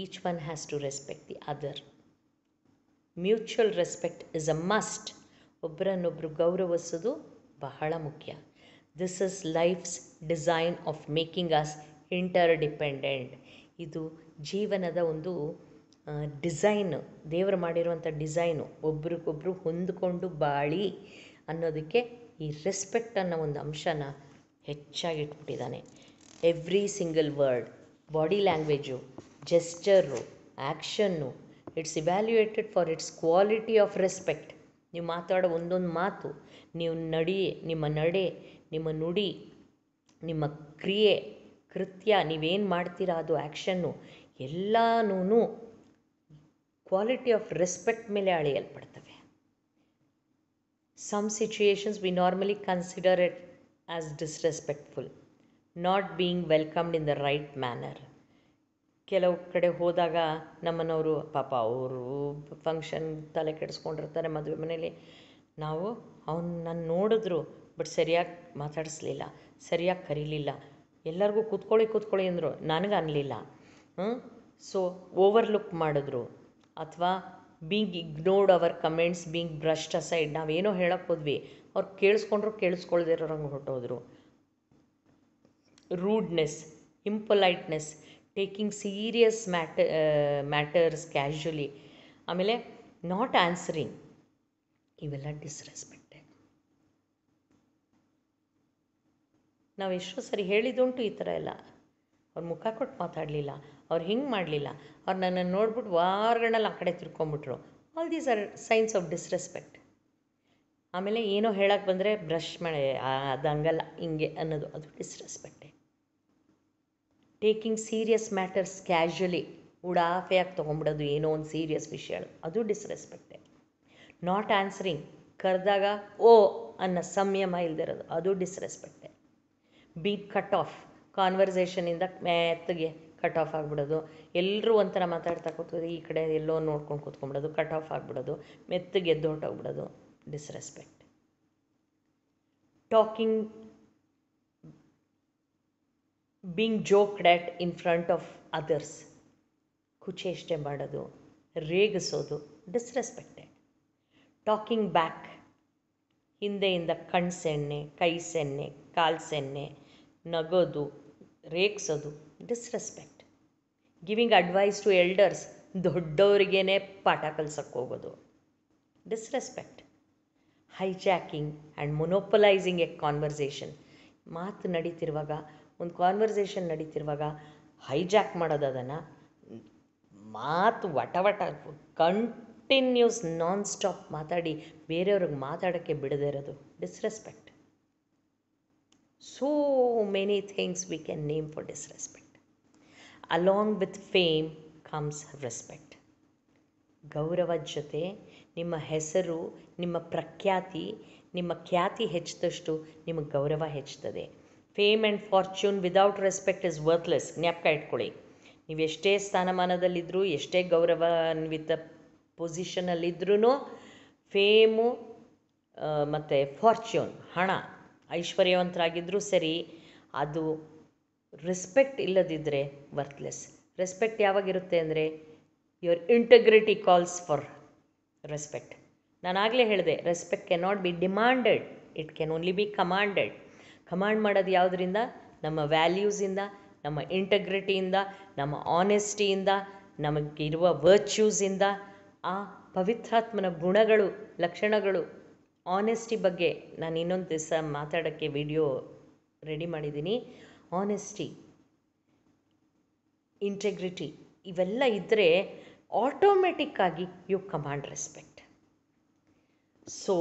each one has to respect the other mutual respect is a must ಒಬ್ಬರನ್ನೊಬ್ಬರು ಗೌರವಿಸೋದು ಬಹಳ ಮುಖ್ಯ this is life's design of making us interdependent ಇದು ಜೀವನದ ಒಂದು design ದೇವರು ಮಾಡಿರುವಂಥ ಡಿಸೈನು ಒಬ್ರಿಗೊಬ್ರು ಹೊಂದಿಕೊಂಡು ಬಾಳಿ ಅನ್ನೋದಕ್ಕೆ ಈ ರೆಸ್ಪೆಕ್ಟ್ ಅನ್ನೋ ಒಂದು ಅಂಶನ ಹೆಚ್ಚಾಗಿಟ್ಬಿಟ್ಟಿದ್ದಾನೆ every single word body language gesture action it's evaluated for its quality of respect ನೀವು ಮಾತಾಡೋ ಒಂದೊಂದು ಮಾತು ನೀವು ನಡಿ ನಿಮ್ಮ ನಡೆ ನಿಮ್ಮ ನುಡಿ ನಿಮ್ಮ ಕ್ರಿಯೆ ಕೃತ್ಯ ನೀವೇನು ಮಾಡ್ತೀರಾ ಅದು ಆ್ಯಕ್ಷನ್ನು ಎಲ್ಲನೂ ಕ್ವಾಲಿಟಿ ಆಫ್ ರೆಸ್ಪೆಕ್ಟ್ ಮೇಲೆ ಅಳೆಯಲ್ಪಡ್ತವೆ some situations we normally consider it as disrespectful not being welcomed in the right manner ಕೆಲವು ಕಡೆ ಹೋದಾಗ ನಮ್ಮನವರು ಪಾಪ ಅವರು ಫಂಕ್ಷನ್ ತಲೆ ಕೆಡಿಸ್ಕೊಂಡಿರ್ತಾರೆ ಮದುವೆ ಮನೇಲಿ ನಾವು ಅವನ್ನ ನೋಡಿದ್ರು ಬಟ್ ಸರಿಯಾಗಿ ಮಾತಾಡಿಸ್ಲಿಲ್ಲ ಸರಿಯಾಗಿ ಕರೀಲಿಲ್ಲ ಎಲ್ಲರಿಗೂ ಕೂತ್ಕೊಳ್ಳಿ ಕೂತ್ಕೊಳ್ಳಿ ಅಂದರು ನನಗೆ ಅನ್ನಲಿಲ್ಲ ಸೊ ಓವರ್ಲುಕ್ ಮಾಡಿದ್ರು ಅಥವಾ being ignored our comments being brushed aside ನಾವೇನೋ ಹೇಳಕ್ಕೆ ಹೋದ್ವಿ ಅವ್ರು ಕೇಳಿಸ್ಕೊಂಡ್ರು ಕೇಳಿಸ್ಕೊಳ್ದಿರೋರಂಗೆ ಹೊರಟೋದ್ರು ರೂಡ್ನೆಸ್ ಇಂಪೊಲೈಟ್ನೆಸ್ ಟೇಕಿಂಗ್ ಸೀರಿಯಸ್ ಮ್ಯಾಟ ಮ್ಯಾಟರ್ಸ್ ಕ್ಯಾಶುಲಿ ಆಮೇಲೆ ನಾಟ್ ಆನ್ಸರಿಂಗ್ ಇವೆಲ್ಲ ಡಿಸ್ರೆಸ್ಪೆಕ್ಟ್ ನಾವು ಎಷ್ಟೋ ಸರಿ ಹೇಳಿದ್ದುಂಟು ಈ ಥರ ಎಲ್ಲ ಅವ್ರು ಮುಖ ಕೊಟ್ಟು ಮಾತಾಡಲಿಲ್ಲ ಅವ್ರು ಹಿಂಗೆ ಮಾಡಲಿಲ್ಲ ಅವ್ರು ನನ್ನನ್ನು ನೋಡ್ಬಿಟ್ಟು ವಾರಗಳಲ್ಲಿ ಆ ಕಡೆ ತಿರ್ಕೊಂಬಿಟ್ರು all these are signs of disrespect ಆಮೇಲೆ ಏನೋ ಹೇಳೋಕ್ಕೆ ಬಂದರೆ ಬ್ರಷ್ ಮಾಡಿ ಅದು ಹಂಗಲ್ಲ ಹಿಂಗೆ ಅನ್ನೋದು ಅದು ಡಿಸ್ರೆಸ್ಪೆಕ್ಟೆ ಟೇಕಿಂಗ್ ಸೀರಿಯಸ್ ಮ್ಯಾಟರ್ಸ್ ಕ್ಯಾಶುಲಿ ಉಡಾಫೆಯಾಗಿ ತೊಗೊಂಬಿಡೋದು ಏನೋ ಒಂದು ಸೀರಿಯಸ್ ವಿಷಯಗಳು ಅದು ಡಿಸ್ರೆಸ್ಪೆಕ್ಟೆ ನಾಟ್ ಆನ್ಸರಿಂಗ್ ಕರೆದಾಗ ಓ ಅನ್ನೋ ಸಂಯಮ ಇಲ್ದಿರೋದು ಅದು ಡಿಸ್ರೆಸ್ಪೆಕ್ಟ್ ಬೀಟ್ ಕಟ್ ಆಫ್ ಕಾನ್ವರ್ಸೇಷನಿಂದ ಮ್ಯಾತ್ಗೆ ಕಟ್ ಆಫ್ ಆಗಿಬಿಡೋದು ಎಲ್ಲರೂ ಒಂಥರ ಮಾತಾಡ್ತಾ ಕೂತ್ಕೋದು ಈ ಕಡೆ ಎಲ್ಲೋ ನೋಡ್ಕೊಂಡು ಕೂತ್ಕೊಂಬಿಡೋದು ಕಟ್ ಆಫ್ ಆಗಿಬಿಡೋದು ಮೆತ್ತಗೆ ಎದ್ದು ಹೊಟ್ಟೋಗ್ಬಿಡೋದು disrespect talking being joked at in front of others ಕುಚೇಷ್ಟೆ ಮಾಡೋದು ರೇಗಿಸೋದು ಡಿಸ್ರೆಸ್ಪೆಕ್ಟೆಡ್ ಟಾಕಿಂಗ್ ಬ್ಯಾಕ್ ಹಿಂದೆಯಿಂದ ಕಣ್ಸೆಣ್ಣೆ ಕೈ ಸೆನ್ನೆ ಕಾಲು ಸೆನ್ನೆ ನಗೋದು ರೇಗ್ಸೋದು disrespect giving advice to elders ದೊಡ್ಡವರಿಗೇನೆ ಪಾಠ ಕಲ್ಸಕ್ಕೆ ಹೋಗೋದು disrespect hijacking and monopolising a conversation ಮಾತು ನಡೀತಿರುವಾಗ ಒಂದು ಕಾನ್ವರ್ಸೇಷನ್ ನಡೀತಿರುವಾಗ ಹೈಜಾಕ್ ಮಾಡೋದು ಅದನ್ನು ಮಾತು ವಟವಟ ಕಂಟಿನ್ಯೂಸ್ ನಾನ್ ಸ್ಟಾಪ್ ಮಾತಾಡಿ ಬೇರೆಯವ್ರಿಗೆ ಮಾತಾಡೋಕ್ಕೆ ಬಿಡದೇ ಇರೋದು disrespect So many things we can name for disrespect. Along with fame comes respect. ಗೌರವ ಜೊತೆ ನಿಮ್ಮ ಹೆಸರು ನಿಮ್ಮ ಪ್ರಖ್ಯಾತಿ ನಿಮ್ಮ ಖ್ಯಾತಿ ಹೆಚ್ಚಿದಷ್ಟು ನಿಮಗೆ ಗೌರವ ಹೆಚ್ಚುತ್ತದೆ fame and fortune without respect is worthless ಜ್ಞಾಪಕ ಇಟ್ಕೊಳ್ಳಿ ನೀವು ಎಷ್ಟೇ ಸ್ಥಾನಮಾನದಲ್ಲಿದ್ದರೂ ಎಷ್ಟೇ ಗೌರವಾನ್ವಿತ ಪೊಸಿಷನಲ್ಲಿದ್ರೂ ಫೇಮು ಮತ್ತು ಫಾರ್ಚ್ಯೂನ್ ಹಣ ಐಶ್ವರ್ಯವಂತರಾಗಿದ್ದರೂ ಸರಿ ಅದು ರೆಸ್ಪೆಕ್ಟ್ ಇಲ್ಲದಿದ್ದರೆ ವರ್ತ್ಲೆಸ್ ರೆಸ್ಪೆಕ್ಟ್ ಯಾವಾಗಿರುತ್ತೆ ಅಂದರೆ your integrity calls for respect ನಾನು ಆಗಲೇ ಹೇಳಿದೆ respect can not be demanded it can only be commanded command ಮಾಡೋದು ಯಾವುದರಿಂದ ನಮ್ಮ ವ್ಯಾಲ್ಯೂಸಿಂದ ನಮ್ಮ ಇಂಟಗ್ರಿಟಿಯಿಂದ ನಮ್ಮ ಆನೆಸ್ಟಿಯಿಂದ ನಮಗಿರುವ ವರ್ಚ್ಯೂಸಿಂದ ಆ ಪವಿತ್ರಾತ್ಮನ ಗುಣಗಳು ಲಕ್ಷಣಗಳು ಆನೆಸ್ಟಿ ಬಗ್ಗೆ ನಾನು ಇನ್ನೊಂದು ದಿವಸ ಮಾತಾಡೋಕ್ಕೆ ವಿಡಿಯೋ ರೆಡಿ ಮಾಡಿದ್ದೀನಿ ಆನೆಸ್ಟಿ ಇಂಟೆಗ್ರಿಟಿ ಇವೆಲ್ಲ ಇದ್ದರೆ ಆಟೋಮೆಟಿಕ್ಕಾಗಿ you command respect so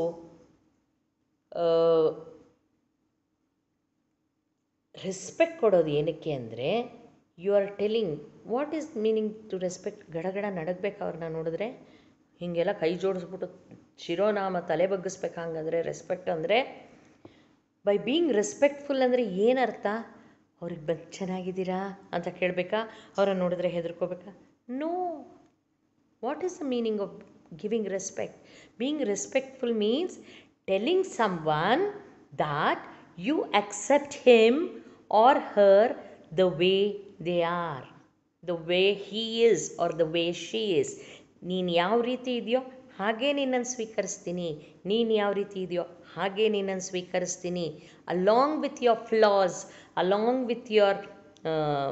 respect ಕೊಡೋದು ಏನಕ್ಕೆ ಅಂದರೆ you are telling what is meaning to respect ಗಡಗಡ ನಡಗಬೇಕು ಅವ್ರನ್ನ ನೋಡಿದ್ರೆ ಹೀಗೆಲ್ಲ ಕೈ ಜೋಡಿಸ್ಬಿಟ್ಟು ಶಿರೋನಾಮ ತಲೆ ಹಾಗಂದ್ರೆ ರೆಸ್ಪೆಕ್ಟ್ ಅಂದರೆ ಬೈ ಬೀಯಿಂಗ್ ರೆಸ್ಪೆಕ್ಟ್ಫುಲ್ ಅಂದರೆ ಏನರ್ಥ ಅವ್ರಿಗೆ ಬಂದು ಚೆನ್ನಾಗಿದ್ದೀರಾ ಅಂತ ಕೇಳಬೇಕಾ ಅವರನ್ನು ನೋಡಿದ್ರೆ ಹೆದರ್ಕೋಬೇಕಾ no what is the meaning of giving respect being respectful means telling someone that you accept him or her the way they are the way he is or the way she is ನೀನು ಯಾವ ರೀತಿ ಇದೆಯೋ ಹಾಗೇ ನಿನ್ನನ್ನು ಸ್ವೀಕರಿಸ್ತೀನಿ ನೀನು ಯಾವ ರೀತಿ ಇದೆಯೋ ಹಾಗೆ ನಿನ್ನನ್ನು ಸ್ವೀಕರಿಸ್ತೀನಿ along with your flaws along with your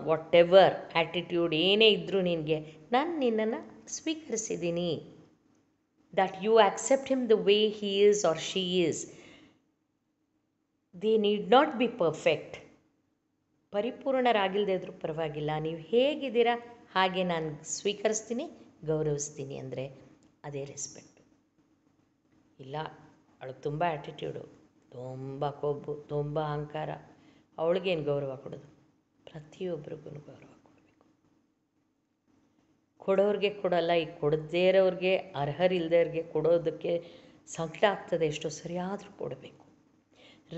whatever attitude ಏನೇ ಇದ್ದರೂ ನಿನಗೆ ನಾನು ನಿನ್ನನ್ನು ಸ್ವೀಕರಿಸಿದ್ದೀನಿ that you accept him the way he is or she is they need not be perfect ಪರಿಪೂರ್ಣರಾಗಿಲ್ಲದೆ ಇದ್ರೂ ಪರವಾಗಿಲ್ಲ ನೀವು ಹೇಗಿದ್ದೀರಾ ಹಾಗೆ ನಾನು ಸ್ವೀಕರಿಸ್ತೀನಿ ಗೌರವಿಸ್ತೀನಿ ಅಂದರೆ ಅದೇ ರೆಸ್ಪೆಕ್ಟು ಇಲ್ಲ ಅವಳು ತುಂಬ ಆ್ಯಟಿಟ್ಯೂಡು ತುಂಬ ಕೊಬ್ಬು ತುಂಬ ಅಹಂಕಾರ ಅವಳಿಗೇನು ಗೌರವ ಕೊಡೋದು ಪ್ರತಿಯೊಬ್ಬರಿಗೂ ಗೌರವ ಕೊಡಬೇಕು ಕೊಡೋರಿಗೆ ಕೊಡಲ್ಲ ಈ ಕೊಡದೇ ಇರೋರಿಗೆ ಅರ್ಹರಿಲ್ದವ್ರಿಗೆ ಕೊಡೋದಕ್ಕೆ ಸಂಕಟ ಆಗ್ತದೆ ಎಷ್ಟೋ ಸರಿಯಾದರೂ ಕೊಡಬೇಕು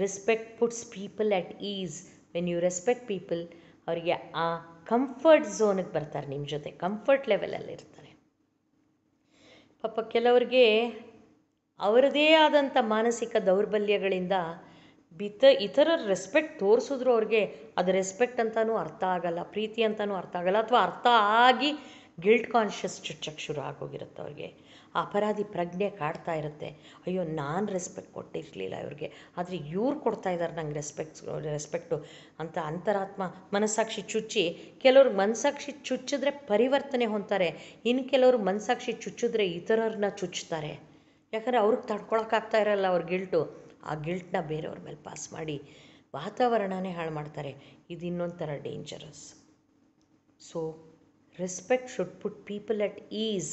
respect puts people at ease when you respect people ಅವರಿಗೆ ಆ ಕಂಫರ್ಟ್ ಝೋನಿಗೆ ಬರ್ತಾರೆ ನಿಮ್ಮ ಜೊತೆ ಕಂಫರ್ಟ್ ಲೆವೆಲಲ್ಲಿ ಇರ್ತಾರೆ ಪಾಪ ಕೆಲವರಿಗೆ ಅವರದೇ ಆದಂಥ ಮಾನಸಿಕ ದೌರ್ಬಲ್ಯಗಳಿಂದ ಬಿತ ಇತರರ ರೆಸ್ಪೆಕ್ಟ್ ತೋರಿಸಿದ್ರು ಅವ್ರಿಗೆ ಅದು ರೆಸ್ಪೆಕ್ಟ್ ಅಂತಲೂ ಅರ್ಥ ಆಗಲ್ಲ ಪ್ರೀತಿ ಅಂತಲೂ ಅರ್ಥ ಆಗಲ್ಲ ಅಥವಾ ಅರ್ಥ ಆಗಿ ಗಿಲ್ಟ್ ಕಾನ್ಷಿಯಸ್ ಚುಚ್ಚಕ್ಕೆ ಶುರು ಆಗೋಗಿರುತ್ತೆ ಅವ್ರಿಗೆ ಅಪರಾಧಿ ಪ್ರಜ್ಞೆ ಕಾಡ್ತಾ ಇರುತ್ತೆ ಅಯ್ಯೋ ನಾನು ರೆಸ್ಪೆಕ್ಟ್ ಕೊಟ್ಟಿರಲಿಲ್ಲ ಇವ್ರಿಗೆ ಆದರೆ ಇವ್ರು ಕೊಡ್ತಾ ಇದ್ದಾರೆ ನಂಗೆ ರೆಸ್ಪೆಕ್ಟ್ಸ್ ರೆಸ್ಪೆಕ್ಟು ಅಂತ ಅಂತರಾತ್ಮ ಮನಸ್ಸಾಕ್ಷಿ ಚುಚ್ಚಿ ಕೆಲವರು ಮನಸ್ಸಾಕ್ಷಿ ಚುಚ್ಚಿದ್ರೆ ಪರಿವರ್ತನೆ ಹೊಂತಾರೆ ಇನ್ನು ಕೆಲವರು ಮನಸ್ಸಾಕ್ಷಿ ಚುಚ್ಚಿದ್ರೆ ಇತರರನ್ನ ಚುಚ್ತಾರೆ ಯಾಕಂದರೆ ಅವ್ರಿಗೆ ತಡ್ಕೊಳಕ್ಕಾಗ್ತಾ ಇರಲ್ಲ ಅವ್ರ ಗಿಲ್ಟು ಆ ಗಿಲ್ಟನ್ನ ಬೇರೆಯವ್ರ ಮೇಲೆ ಪಾಸ್ ಮಾಡಿ ವಾತಾವರಣನೇ ಹಾಳು ಮಾಡ್ತಾರೆ ಇದು ಇನ್ನೊಂದು dangerous so respect should put people at ease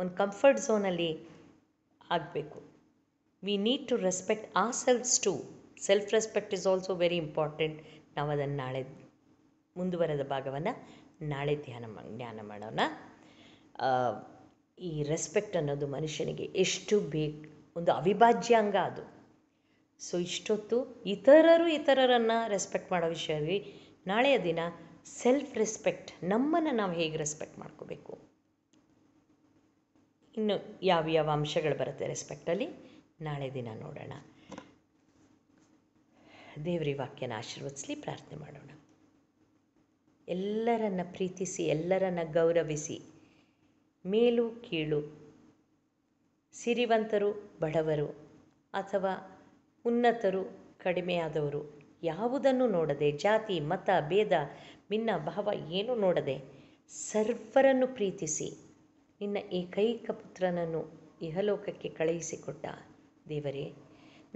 ಒಂದು ಕಂಫರ್ಟ್ ಝೋನಲ್ಲಿ ಆಗಬೇಕು we need to respect ourselves to self respect is also very important ನಾವು ಅದನ್ನು ನಾಳೆ ಮುಂದುವರೆದ ಭಾಗವನ್ನು ನಾಳೆ ಧ್ಯಾನ ಧ್ಯಾನ ಮಾಡೋಣ ಈ ರೆಸ್ಪೆಕ್ಟ್ ಅನ್ನೋದು ಮನುಷ್ಯನಿಗೆ ಎಷ್ಟು ಬೇಕು ಒಂದು ಅವಿಭಾಜ್ಯ ಅಂಗ ಅದು ಸೊ ಇಷ್ಟೊತ್ತು ಇತರರು ಇತರರನ್ನು ರೆಸ್ಪೆಕ್ಟ್ ಮಾಡೋ ವಿಷಯದಲ್ಲಿ ನಾಳೆಯ ದಿನ ಸೆಲ್ಫ್ ರೆಸ್ಪೆಕ್ಟ್ ನಮ್ಮನ್ನು ನಾವು ಹೇಗೆ ರೆಸ್ಪೆಕ್ಟ್ ಮಾಡ್ಕೋಬೇಕು ಇನ್ನು ಯಾವ ಯಾವ ಅಂಶಗಳು ಬರುತ್ತೆ ರೆಸ್ಪೆಕ್ಟಲ್ಲಿ ನಾಳೆ ದಿನ ನೋಡೋಣ ದೇವರಿ ವಾಕ್ಯನ ಆಶೀರ್ವದಿಸಲಿ ಪ್ರಾರ್ಥನೆ ಮಾಡೋಣ ಎಲ್ಲರನ್ನ ಪ್ರೀತಿಸಿ ಎಲ್ಲರನ್ನ ಗೌರವಿಸಿ ಮೇಲು ಕೀಳು ಸಿರಿವಂತರು ಬಡವರು ಅಥವಾ ಉನ್ನತರು ಕಡಿಮೆಯಾದವರು ಯಾವುದನ್ನು ನೋಡದೆ ಜಾತಿ ಮತ ಭೇದ ಭಿನ್ನ ಭಾವ ಏನೂ ನೋಡದೆ ಸರ್ವರನ್ನು ಪ್ರೀತಿಸಿ ನಿನ್ನ ಏಕೈಕ ಪುತ್ರನನ್ನು ಇಹಲೋಕಕ್ಕೆ ಕಳುಹಿಸಿಕೊಟ್ಟ ದೇವರೇ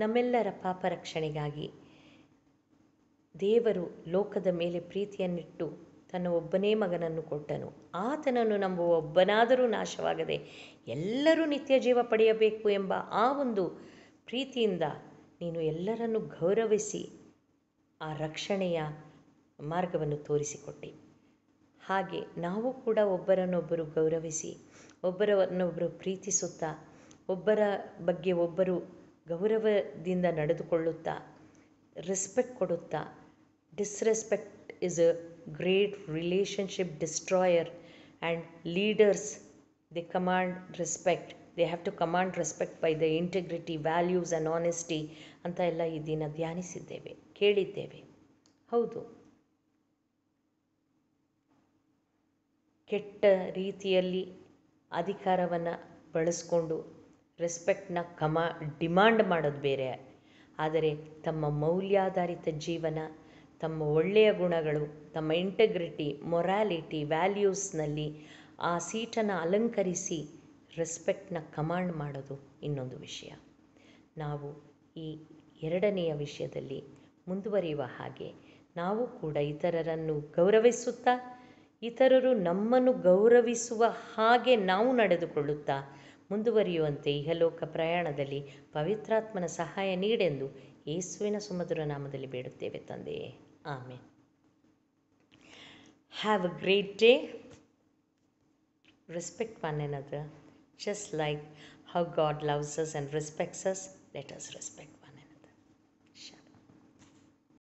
ನಮ್ಮೆಲ್ಲರ ಪಾಪ ರಕ್ಷಣೆಗಾಗಿ ದೇವರು ಲೋಕದ ಮೇಲೆ ಪ್ರೀತಿಯನ್ನಿಟ್ಟು ತನ್ನ ಒಬ್ಬನೇ ಮಗನನ್ನು ಕೊಟ್ಟನು ಆತನನ್ನು ನಂಬುವ ಒಬ್ಬನಾದರೂ ನಾಶವಾಗದೆ ಎಲ್ಲರೂ ನಿತ್ಯ ಜೀವ ಪಡೆಯಬೇಕು ಎಂಬ ಆ ಒಂದು ಪ್ರೀತಿಯಿಂದ ನೀನು ಎಲ್ಲರನ್ನು ಗೌರವಿಸಿ ಆ ರಕ್ಷಣೆಯ ಮಾರ್ಗವನ್ನು ತೋರಿಸಿಕೊಟ್ಟೆ ಹಾಗೆ ನಾವು ಕೂಡ ಒಬ್ಬರನ್ನೊಬ್ಬರು ಗೌರವಿಸಿ ಒಬ್ಬರವನ್ನೊಬ್ಬರು ಪ್ರೀತಿಸುತ್ತಾ ಒಬ್ಬರ ಬಗ್ಗೆ ಒಬ್ಬರು ಗೌರವದಿಂದ ನಡೆದುಕೊಳ್ಳುತ್ತಾ ರೆಸ್ಪೆಕ್ಟ್ ಕೊಡುತ್ತಾ disrespect is a great relationship destroyer and leaders they command respect they have to command respect by the integrity values and honesty ಅಂತ ಎಲ್ಲ ಈ ದಿನ ಧ್ಯಾನಿಸಿದ್ದೇವೆ ಕೇಳಿದ್ದೇವೆ ಹೌದು ಕೆಟ್ಟ ರೀತಿಯಲ್ಲಿ ಅಧಿಕಾರವನ್ನು ಬಳಸಿಕೊಂಡು ರೆಸ್ಪೆಕ್ಟ್ನ ಕಮಾ ಡಿಮಾಂಡ್ ಮಾಡೋದು ಬೇರೆ ಆದರೆ ತಮ್ಮ ಮೌಲ್ಯಾಧಾರಿತ ಜೀವನ ತಮ್ಮ ಒಳ್ಳೆಯ ಗುಣಗಳು ತಮ್ಮ ಇಂಟಗ್ರಿಟಿ ಮೊರಾಲಿಟಿ ವ್ಯಾಲ್ಯೂಸ್ನಲ್ಲಿ ಆ ಸೀಟನ್ನು ಅಲಂಕರಿಸಿ ರೆಸ್ಪೆಕ್ಟ್ನ ಕಮಾಂಡ್ ಮಾಡೋದು ಇನ್ನೊಂದು ವಿಷಯ ನಾವು ಈ ಎರಡನೆಯ ವಿಷಯದಲ್ಲಿ ಮುಂದುವರಿಯುವ ಹಾಗೆ ನಾವು ಕೂಡ ಇತರರನ್ನು ಗೌರವಿಸುತ್ತಾ ಇತರರು ನಮ್ಮನ್ನು ಗೌರವಿಸುವ ಹಾಗೆ ನಾವು ನಡೆದುಕೊಳ್ಳುತ್ತಾ ಮುಂದುವರಿಯುವಂತೆ ಇಹಲೋಕ ಪ್ರಯಾಣದಲ್ಲಿ ಪವಿತ್ರಾತ್ಮನ ಸಹಾಯ ನೀಡೆಂದು ಯೇಸುವಿನ ಸುಮಧುರ ನಾಮದಲ್ಲಿ ಬೇಡುತ್ತೇವೆ ತಂದೆಯೇ ಆಮೇಲೆ have a great day respect one ಏನಾದ್ರೆ Just like how God loves us and respects us let us respect.